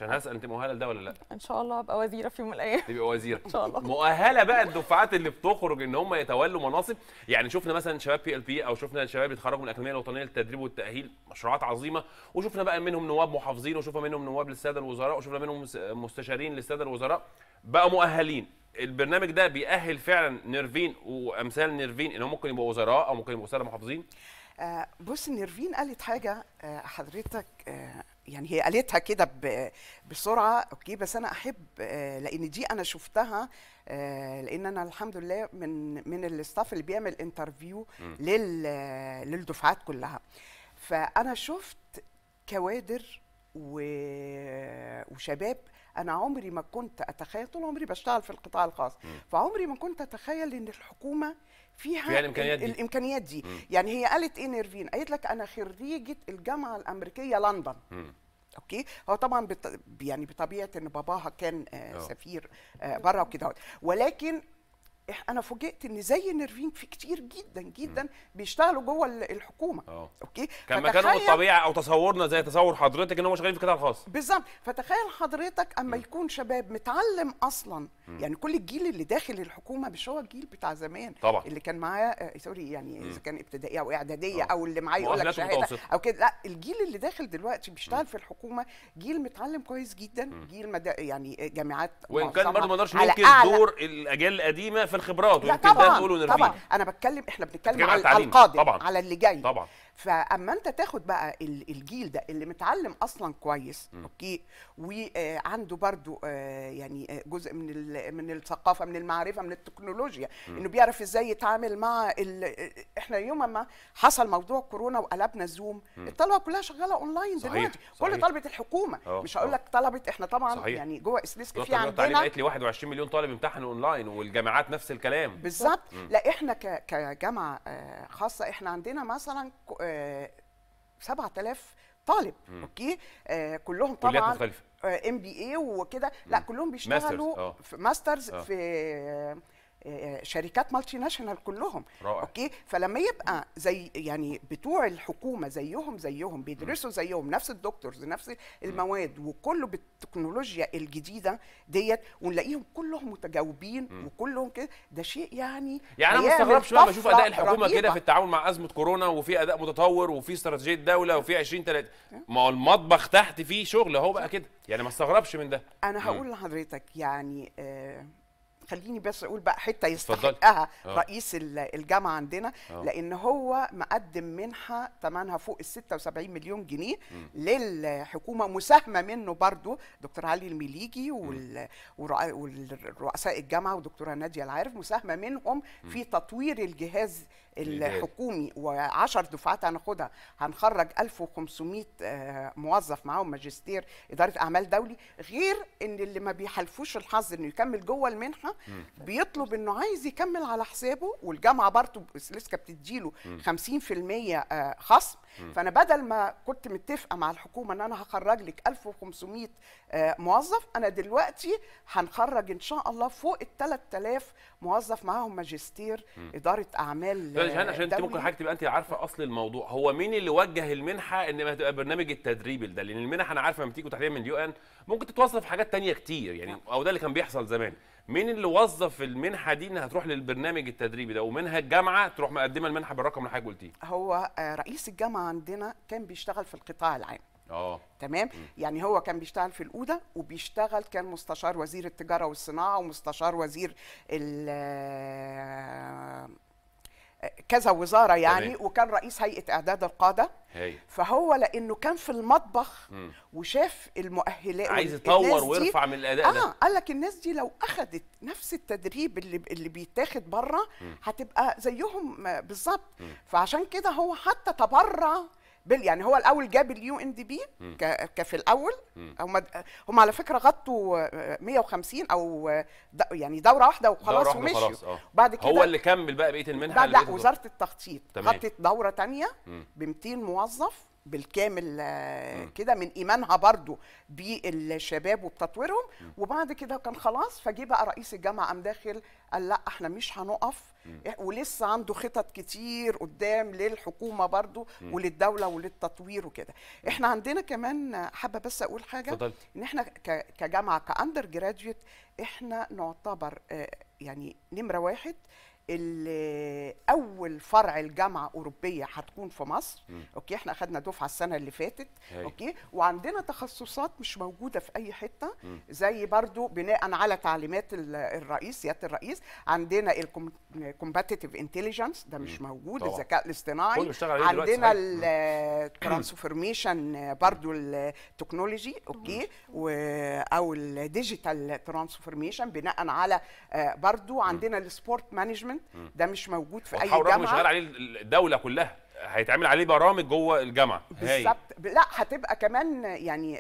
عشان هسال انت مؤهله لده ولا لا ان شاء الله ابقى وزيره في يوم من الايام تبقى وزيره ان شاء الله مؤهله بقى الدفعات اللي بتخرج ان هم يتولوا مناصب يعني شفنا مثلا شباب بي ال بي او شفنا شباب بيتخرجوا من الاكاديميه الوطنيه للتدريب والتاهيل مشروعات عظيمه وشفنا بقى منهم نواب محافظين وشفنا منهم نواب للساده الوزراء وشفنا منهم مستشارين للساده الوزراء بقى مؤهلين البرنامج ده بيأهل فعلا نيرفين وامثال نيرفين هم ممكن يبقوا وزراء او ممكن يبقوا ساده محافظين آه بص نيرفين قالت حاجه آه حضرتك آه يعني هي قالتها كده بسرعه اوكي بس انا احب آه، لان دي انا شفتها آه، لان انا الحمد لله من من الاستاف اللي بيعمل انترفيو لل للدفعات كلها فانا شفت كوادر وشباب انا عمري ما كنت اتخيل طول عمري بشتغل في القطاع الخاص مم. فعمري ما كنت اتخيل ان الحكومه فيها, فيها الامكانيات دي, الامكانيات دي. يعني هي قالت ايه نيرفين قالت لك انا خريجه الجامعه الامريكيه لندن مم. اوكي هو طبعا بت... يعني بطبيعه ان باباها كان آه, أه. سفير آه بره وكده ولكن انا فوجئت ان زي النرفين في كتير جدا جدا بيشتغلوا جوه الحكومه أوه. اوكي كان مكانهم الطبيعي او تصورنا زي تصور حضرتك ان هم شغالين في القطاع الخاص بالظبط فتخيل حضرتك اما م. يكون شباب متعلم اصلا م. يعني كل الجيل اللي داخل الحكومه مش هو الجيل بتاع زمان طبعا اللي كان معاه آه، سوري يعني اذا كان ابتدائي او اعداديه أوه. او اللي معاه يقول لك او كده لا الجيل اللي داخل دلوقتي بيشتغل في الحكومه جيل متعلم كويس جدا م. جيل مد... يعني جامعات وان كان برضه ما نقدرش ننكر دور الاجيال القديمه في الخبرات لا طبعا تقولوا طبعا انا بتكلم احنا بنتكلم على القادم طبعا على اللي جاي طبعا فاما انت تاخد بقى الجيل ده اللي متعلم اصلا كويس اوكي وعنده آه، برضو آه، يعني آه، جزء من من الثقافه من المعرفه من التكنولوجيا م. انه بيعرف ازاي يتعامل مع احنا يوم ما حصل موضوع كورونا وقلبنا زوم الطلبه كلها شغاله اونلاين دلوقتي كل طلبه الحكومه أوه. مش هقول لك طلبه احنا طبعا صحيح. يعني جوه اسليسك في عندنا قالت لي 21 مليون طالب امتحنوا اونلاين والجامعات نفس الكلام بالظبط لا احنا كجامعه خاصه احنا عندنا مثلا 7000 آه، طالب مم. اوكي آه كلهم طبعا ام بي اي وكده لا كلهم بيشتغلوا ماسترز, آه. في ماسترز آه. في شركات مالتي ناشونال كلهم رائع. اوكي فلما يبقى زي يعني بتوع الحكومه زيهم زيهم بيدرسوا زيهم نفس الدكتورز نفس المواد وكله بالتكنولوجيا الجديده ديت ونلاقيهم كلهم متجاوبين وكلهم كده ده شيء يعني يعني انا مستغرب شويه بشوف اداء الحكومه كده في التعامل مع ازمه كورونا وفي اداء متطور وفي استراتيجيه دوله وفي 20 30 ما هو المطبخ تحت فيه شغل اهو بقى كده يعني ما استغربش من ده انا هقول لحضرتك يعني آه خليني بس اقول بقى حته يستحقها آه. رئيس الجامعه عندنا أوه. لان هو مقدم منحه ثمنها فوق ال 76 مليون جنيه للحكومه مساهمه منه برضو دكتور علي المليجي ورؤساء الجامعه ودكتوره ناديه العارف مساهمه منهم في تطوير الجهاز الحكومي و10 دفعات هناخدها هنخرج 1500 آه، موظف معاهم ماجستير اداره اعمال دولي غير ان اللي ما بيحلفوش الحظ انه يكمل جوه المنحه بيطلب انه عايز يكمل على حسابه والجامعه برضه سلسكه بتديله 50% آه، خصم فانا بدل ما كنت متفقه مع الحكومه ان انا هخرج لك 1500 آه، موظف انا دلوقتي هنخرج ان شاء الله فوق ال 3000 موظف معاهم ماجستير اداره اعمال جهان آه، عشان انت ممكن حضرتك تبقى انت عارفه اصل الموضوع هو مين اللي وجه المنحه ان ما تبقى برنامج التدريب ده لان المنح انا عارفه لما بتيجي تحديدا من اليو ان ممكن تتوصل في حاجات ثانيه كتير يعني نعم. او ده اللي كان بيحصل زمان مين اللي وظف المنحه دي انها تروح للبرنامج التدريبي ده ومنها الجامعه تروح مقدمه المنحه بالرقم اللي حضرتك قلتيه هو آه، رئيس الجامعه عندنا كان بيشتغل في القطاع العام اه تمام م. يعني هو كان بيشتغل في الاوده وبيشتغل كان مستشار وزير التجاره والصناعه ومستشار وزير آه، كذا وزاره يعني تمام. وكان رئيس هيئه اعداد القاده هي. فهو لانه كان في المطبخ م. وشاف المؤهلات عايز يطور ويرفع من الاداء آه. ده قال لك الناس دي لو اخذت نفس التدريب اللي اللي بيتاخد بره هتبقى زيهم بالظبط فعشان كده هو حتى تبرع بال يعني هو الاول جاب اليو ان دي بي كفي الاول هم هم على فكره غطوا 150 آه، او يعني دوره واحده وخلاص ومشوا آه. بعد كده هو اللي كمل بقى بقيه المنحه لا لا وزاره التخطيط غطت دوره ثانيه ب 200 موظف بالكامل آه، كده من ايمانها برضو بالشباب وبتطويرهم وبعد كده كان خلاص فجه بقى رئيس الجامعه قام داخل قال لا احنا مش هنقف ولسه عنده خطط كتير قدام للحكومه برضو وللدوله وللتطوير وكده احنا عندنا كمان حابه بس اقول حاجه ان احنا كجامعه كاندر جراديويت احنا نعتبر آه، يعني نمره واحد اول فرع الجامعه اوروبيه هتكون في مصر م. اوكي احنا اخذنا دفعه السنه اللي فاتت هي. اوكي وعندنا تخصصات مش موجوده في اي حته م. زي برضو بناء على تعليمات الرئيس سياده الرئيس عندنا الكومباتيتيف انتليجنس ده مش موجود الذكاء الاصطناعي عندنا الترانسفورميشن برضو التكنولوجي اوكي و او الديجيتال ترانسفورميشن بناء على آه، برضو عندنا السبورت مانجمنت ده مش موجود في اي جامعه مش شغال عليه الدوله كلها هيتعمل عليه برامج جوه الجامعه بالظبط لا هتبقى كمان يعني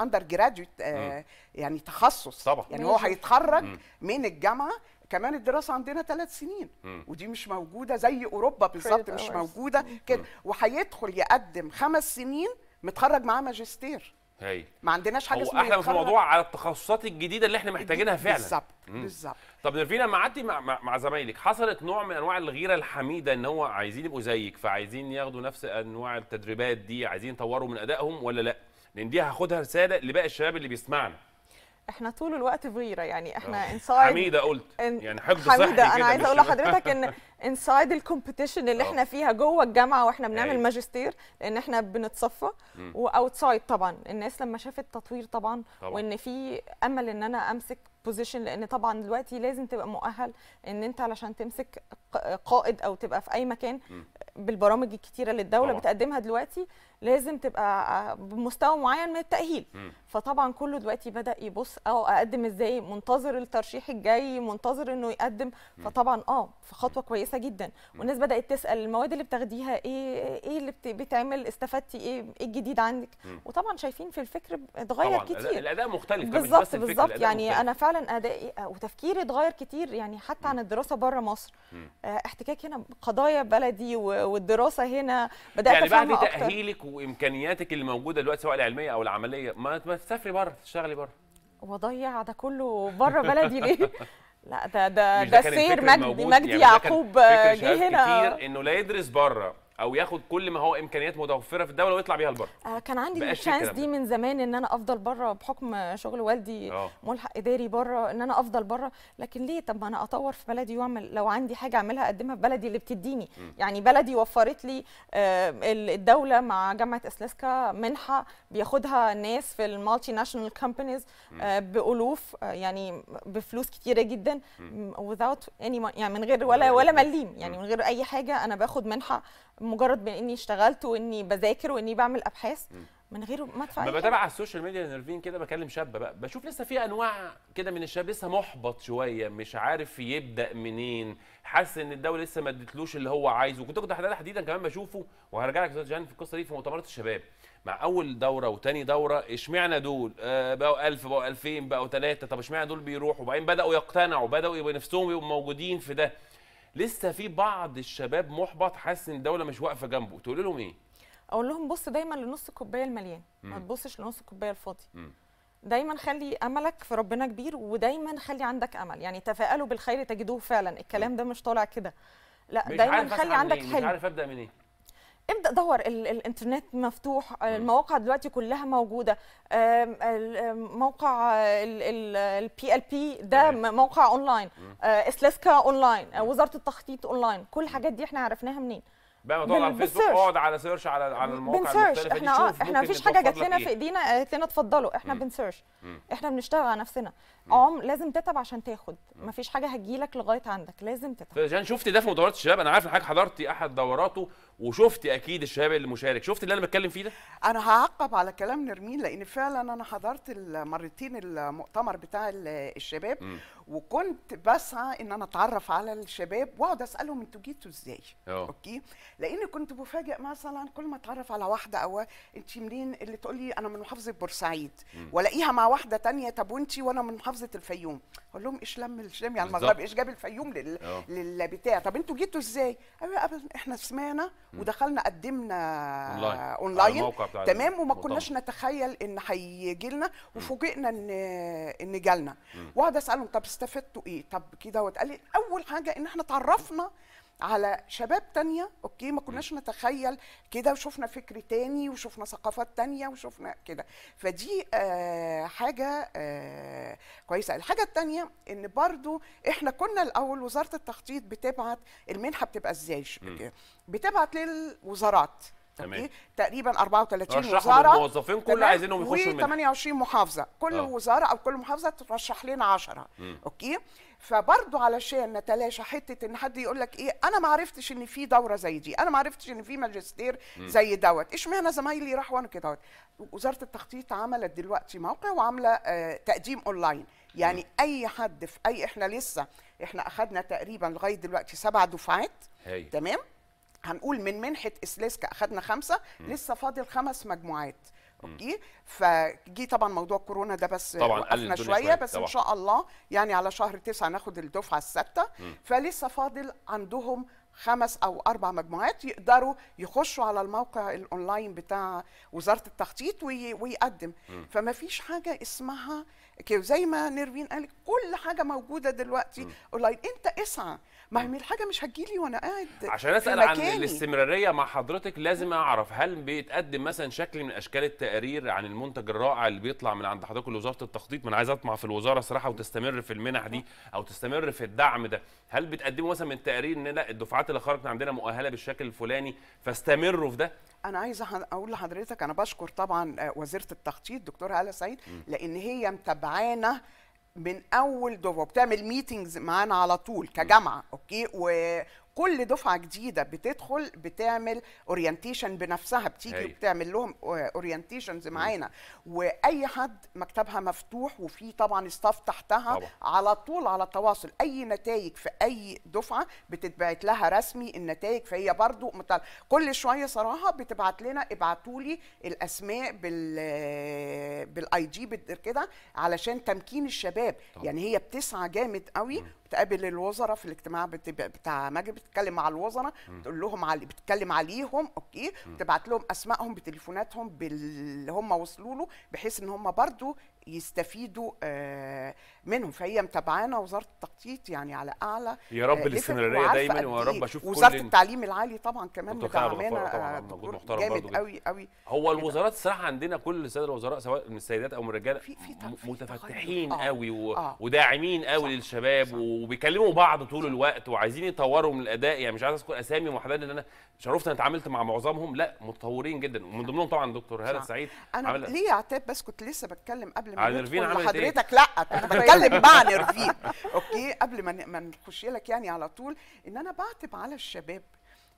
اندر آه، جراديويت آه، آه، يعني تخصص طبعا يعني هو هيتخرج من الجامعه كمان الدراسه عندنا ثلاث سنين ودي مش موجوده زي اوروبا بالظبط مش موجوده كده وهيدخل يقدم خمس سنين متخرج معاه ماجستير هي. ما عندناش حاجه اسمها احنا في الموضوع على التخصصات الجديده اللي احنا محتاجينها فعلا بالظبط بالظبط طب نرفينا لما قعدتي مع, مع زمايلك حصلت نوع من انواع الغيره الحميده ان هو عايزين يبقوا زيك فعايزين ياخدوا نفس انواع التدريبات دي عايزين يطوروا من ادائهم ولا لا لان دي هاخدها رساله لباقي الشباب اللي بيسمعنا احنا طول الوقت في غيره يعني احنا انسايد آه. حميده قلت يعني حفظ صحي حميده انا عايزه اقول لحضرتك ان انسايد الكومبيتيشن اللي احنا آه. فيها جوه الجامعه واحنا بنعمل أيوة. ماجستير لان احنا بنتصفى واوتسايد طبعا الناس لما شافت تطوير طبعا, طبعا. وان في امل ان انا امسك بوزيشن لان طبعا دلوقتي لازم تبقى مؤهل ان انت علشان تمسك قائد او تبقى في اي مكان م. بالبرامج الكتيره اللي الدوله طبعا. بتقدمها دلوقتي لازم تبقى آه، بمستوى معين من التاهيل م. فطبعا كله دلوقتي بدا يبص او اقدم ازاي منتظر الترشيح الجاي منتظر انه يقدم فطبعا اه في خطوه كويسه جدا والناس بدات تسال المواد اللي بتاخديها ايه ايه اللي بتعمل استفدتي ايه ايه الجديد عندك م. وطبعا شايفين في الفكر اتغير كتير الاداء مختلف بالظبط بالظبط يعني مختلف. انا فعلا ادائي وتفكيري اتغير كتير يعني حتى عن الدراسه بره مصر آه، احتكاك هنا قضايا بلدي والدراسه هنا بدات يعني بعد تاهيلك وامكانياتك اللي موجوده دلوقتي سواء العلميه او العمليه ما ما تسافري بره تشتغلي بره واضيع ده كله بره بلدي ليه لا ده ده ده السير مجدي مجدي يعقوب جه هنا كتير انه لا يدرس بره او ياخد كل ما هو امكانيات متوفره في الدوله ويطلع بيها لبره آه كان عندي الشانس دي من زمان ان انا افضل بره بحكم شغل والدي أوه. ملحق اداري بره ان انا افضل بره لكن ليه طب ما انا اطور في بلدي واعمل لو عندي حاجه اعملها اقدمها في بلدي اللي بتديني م. يعني بلدي وفرت لي آه الدوله مع جامعه اسلاسكا منحه بياخدها ناس في المالتي ناشونال كومبانيز بالوف آه، يعني بفلوس كتيره جدا without any يعني من غير ولا ولا مليم يعني من غير اي حاجه انا باخد منحه مجرد من اني اشتغلت واني بذاكر واني بعمل ابحاث من غير ما ادفع ما بتابع على السوشيال ميديا نيرفين كده بكلم شاب بقى بشوف لسه في انواع كده من الشباب لسه محبط شويه مش عارف يبدا منين حاسس ان الدوله لسه ما ادتلوش اللي هو عايزه كنت كنت تحديدا كمان بشوفه وهرجع لك جان في القصه دي في مؤتمرات الشباب مع اول دوره وتاني دوره اشمعنى دول آه بقوا 1000 بقوا 2000 بقوا 3 طب اشمعنى دول بيروحوا وبعدين بداوا يقتنعوا بداوا يبقوا نفسهم يبقوا موجودين في ده لسه في بعض الشباب محبط حاسس ان الدوله مش واقفه جنبه تقول لهم ايه اقول لهم بص دايما لنص الكوبايه المليان ما تبصش لنص الكوبايه الفاضي دايما خلي املك في ربنا كبير ودايما خلي عندك امل يعني تفائلوا بالخير تجدوه فعلا الكلام ده مش طالع كده لا دايما خلي عندك حلم مش عارف ابدا منين إيه؟ ابدا دور الانترنت مفتوح آه، المواقع دلوقتي كلها موجوده موقع البي ال بي ده موقع اونلاين آه، اسلاسكا اونلاين آه، وزاره التخطيط اونلاين كل الحاجات دي احنا عرفناها منين بقى موضوع على الفيسبوك اقعد على سيرش على على المواقع بنسيرش احنا دي احنا مفيش حاجه جات لنا في ايدينا قالت لنا اتفضلوا احنا بنسيرش احنا بنشتغل على نفسنا عم لازم تتعب عشان تاخد مفيش حاجه هتجيلك لغايه عندك لازم تتعب عشان شفت ده في مدورات الشباب انا عارف ان حضرتي احد دوراته وشفتي اكيد الشباب اللي مشارك شفت اللي انا بتكلم فيه ده انا هعقب على كلام نرمين لان فعلا انا حضرت المرتين المؤتمر بتاع الشباب م. وكنت بسعى ان انا اتعرف على الشباب واقعد اسالهم انتوا جيتوا ازاي أوه. اوكي لاني كنت بفاجئ مثلا كل ما اتعرف على واحده او انت منين اللي تقول لي انا من محافظه بورسعيد والاقيها مع واحده تانية طب وانت وانا من محافظه الفيوم اقول لهم ايش لم الشام يعني المغرب ايش جاب الفيوم لل... للبتاع طب انتوا جيتوا ازاي أيوة احنا سمعنا ودخلنا قدمنا اونلاين, أونلاين. تمام وما كناش نتخيل ان هيجي لنا وفوجئنا ان ان جالنا واقعد اسالهم طب استفدتوا ايه طب كده قال لي اول حاجه ان احنا اتعرفنا على شباب تانية اوكي ما كناش نتخيل كده وشفنا فكر تاني وشفنا ثقافات تانية وشفنا كده فدي آه حاجة آه كويسة الحاجة التانية ان برضو احنا كنا الاول وزارة التخطيط بتبعت المنحة بتبقى ازاي بتبعت للوزارات تمام تقريبا 34 وزاره الموظفين كل عايزينهم يخشوا منها 28 محافظه كل آه. وزاره او كل محافظه ترشح لنا 10 اوكي فبرضه علشان نتلاشى حته ان حد يقول لك ايه انا ما عرفتش ان في دوره زي دي انا ما عرفتش ان في ماجستير زي دوت اشمعنى زمايلي راحوا انا كده وزاره التخطيط عملت دلوقتي موقع وعامله آه تقديم اونلاين يعني م. اي حد في اي احنا لسه احنا اخذنا تقريبا لغايه دلوقتي سبع دفعات هي. تمام هنقول من منحه إسلاسكا اخذنا خمسه م. لسه فاضل خمس مجموعات اوكي فجي طبعا موضوع كورونا ده بس طبعا وقفنا شويه, بس طبعا. ان شاء الله يعني على شهر تسعة ناخد الدفعه الثابته فلسه فاضل عندهم خمس او اربع مجموعات يقدروا يخشوا على الموقع الاونلاين بتاع وزاره التخطيط وي... ويقدم م. فما فيش حاجه اسمها زي ما نيرفين قال كل حاجه موجوده دلوقتي اونلاين انت اسعى ما هي الحاجه مش هتجيلي وانا قاعد عشان اسال عن الاستمراريه مع حضرتك لازم اعرف هل بيتقدم مثلا شكل من اشكال التقارير عن المنتج الرائع اللي بيطلع من عند حضرتك لوزاره التخطيط من انا عايز اطمع في الوزاره صراحه وتستمر في المنح دي او تستمر في الدعم ده هل بتقدموا مثلا من تقارير ان لا الدفعات اللي خرجت عندنا مؤهله بالشكل الفلاني فاستمروا في ده انا عايزه اقول لحضرتك انا بشكر طبعا آه، وزيره التخطيط دكتور هاله سعيد لان هي متابعانا من اول دوفو بتعمل ميتنجز معانا على طول كجامعه اوكي كل دفعه جديده بتدخل بتعمل اورينتيشن بنفسها بتيجي أيوة. وبتعمل لهم اورينتيشنز معانا واي حد مكتبها مفتوح وفي طبعا ستاف تحتها طبعا. على طول على تواصل اي نتائج في اي دفعه بتتبعت لها رسمي النتائج فهي برضو متعلق. كل شويه صراحه بتبعت لنا ابعتوا لي الاسماء بال بالاي جي كده علشان تمكين الشباب طبعا. يعني هي بتسعى جامد قوي م. تقابل الوزراء في الاجتماع بتاع مجلس بتتكلم مع الوزراء بتقول لهم علي بتتكلم عليهم اوكي بتبعت لهم اسمائهم بتليفوناتهم باللي هم وصلوا له بحيث ان هم برضو يستفيدوا آه، منهم فهي متابعانا وزاره التخطيط يعني على اعلى آه، يا رب الاستمراريه دايما ويا رب إيه. اشوف وزاره كل التعليم العالي طبعا كمان مدعمانا آه، جامد قوي قوي هو يعني الوزارات الصراحه عندنا كل الساده الوزراء سواء من السيدات او من الرجاله في في متفتحين قوي آه. وداعمين قوي صح. للشباب صح. وبيكلموا بعض طول الوقت وعايزين يطوروا من الاداء يعني مش عايز اذكر اسامي محددة لان انا شرفت انا اتعاملت مع معظمهم لا متطورين جدا ومن ضمنهم طبعا دكتور هاله سعيد انا ليه اعتاب بس كنت لسه بتكلم قبل قبل ما نرفين إيه؟ حضرتك لا انا أيوه. بتكلم مع نرفين اوكي قبل ما ما نخش لك يعني على طول ان انا بعتب على الشباب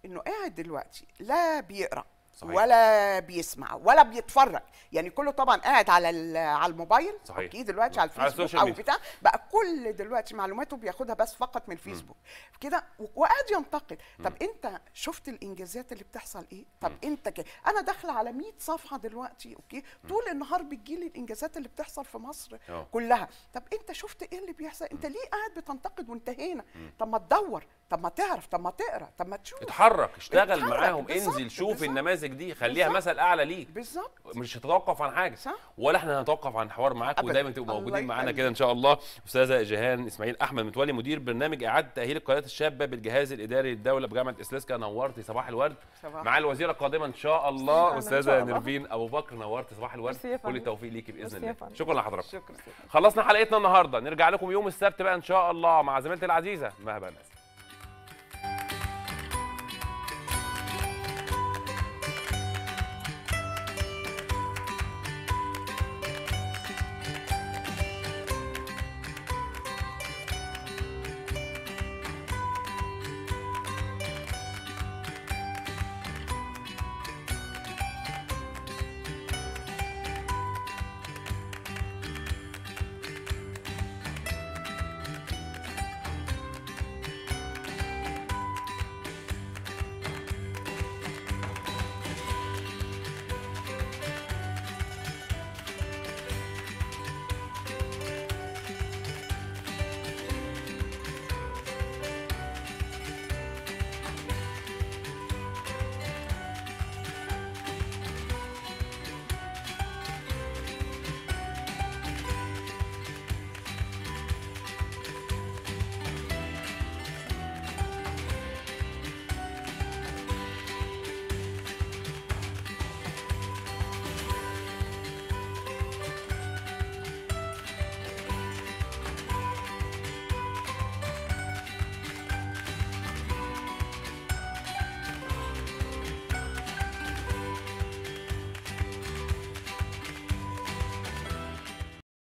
انه قاعد دلوقتي لا بيقرا صحيح. ولا بيسمع ولا بيتفرج يعني كله طبعا قاعد على على الموبايل صحيح. اكيد دلوقتي على الفيسبوك على او بتاع بقى كل دلوقتي معلوماته بياخدها بس فقط من الفيسبوك كده وقاعد ينتقد طب م. انت شفت الانجازات اللي بتحصل ايه طب م. انت كده انا داخله على 100 صفحه دلوقتي اوكي طول النهار بتجيلي الانجازات اللي بتحصل في مصر أوه. كلها طب انت شفت ايه اللي بيحصل انت ليه قاعد بتنتقد وانتهينا طب ما تدور طب ما تعرف طب ما تقرا طب ما تشوف اتحرك اشتغل معاهم انزل شوف النماذج نماذج دي خليها مثل اعلى ليك بالظبط مش هتتوقف عن حاجه صح ولا احنا هنتوقف عن حوار معاك ودايما تبقوا موجودين معانا كده ان شاء الله استاذه جيهان اسماعيل احمد متولي مدير برنامج اعاده تاهيل القيادات الشابه بالجهاز الاداري للدوله بجامعه اسلسكا نورتي صباح الورد مع الوزيره القادمه ان شاء الله استاذه نرفين ابو بكر نورتي صباح الورد كل التوفيق ليكي باذن الله شكرا لحضرتك شكرا خلصنا حلقتنا النهارده نرجع لكم يوم السبت بقى ان شاء الله مع زميلتي العزيزه مهبه ناس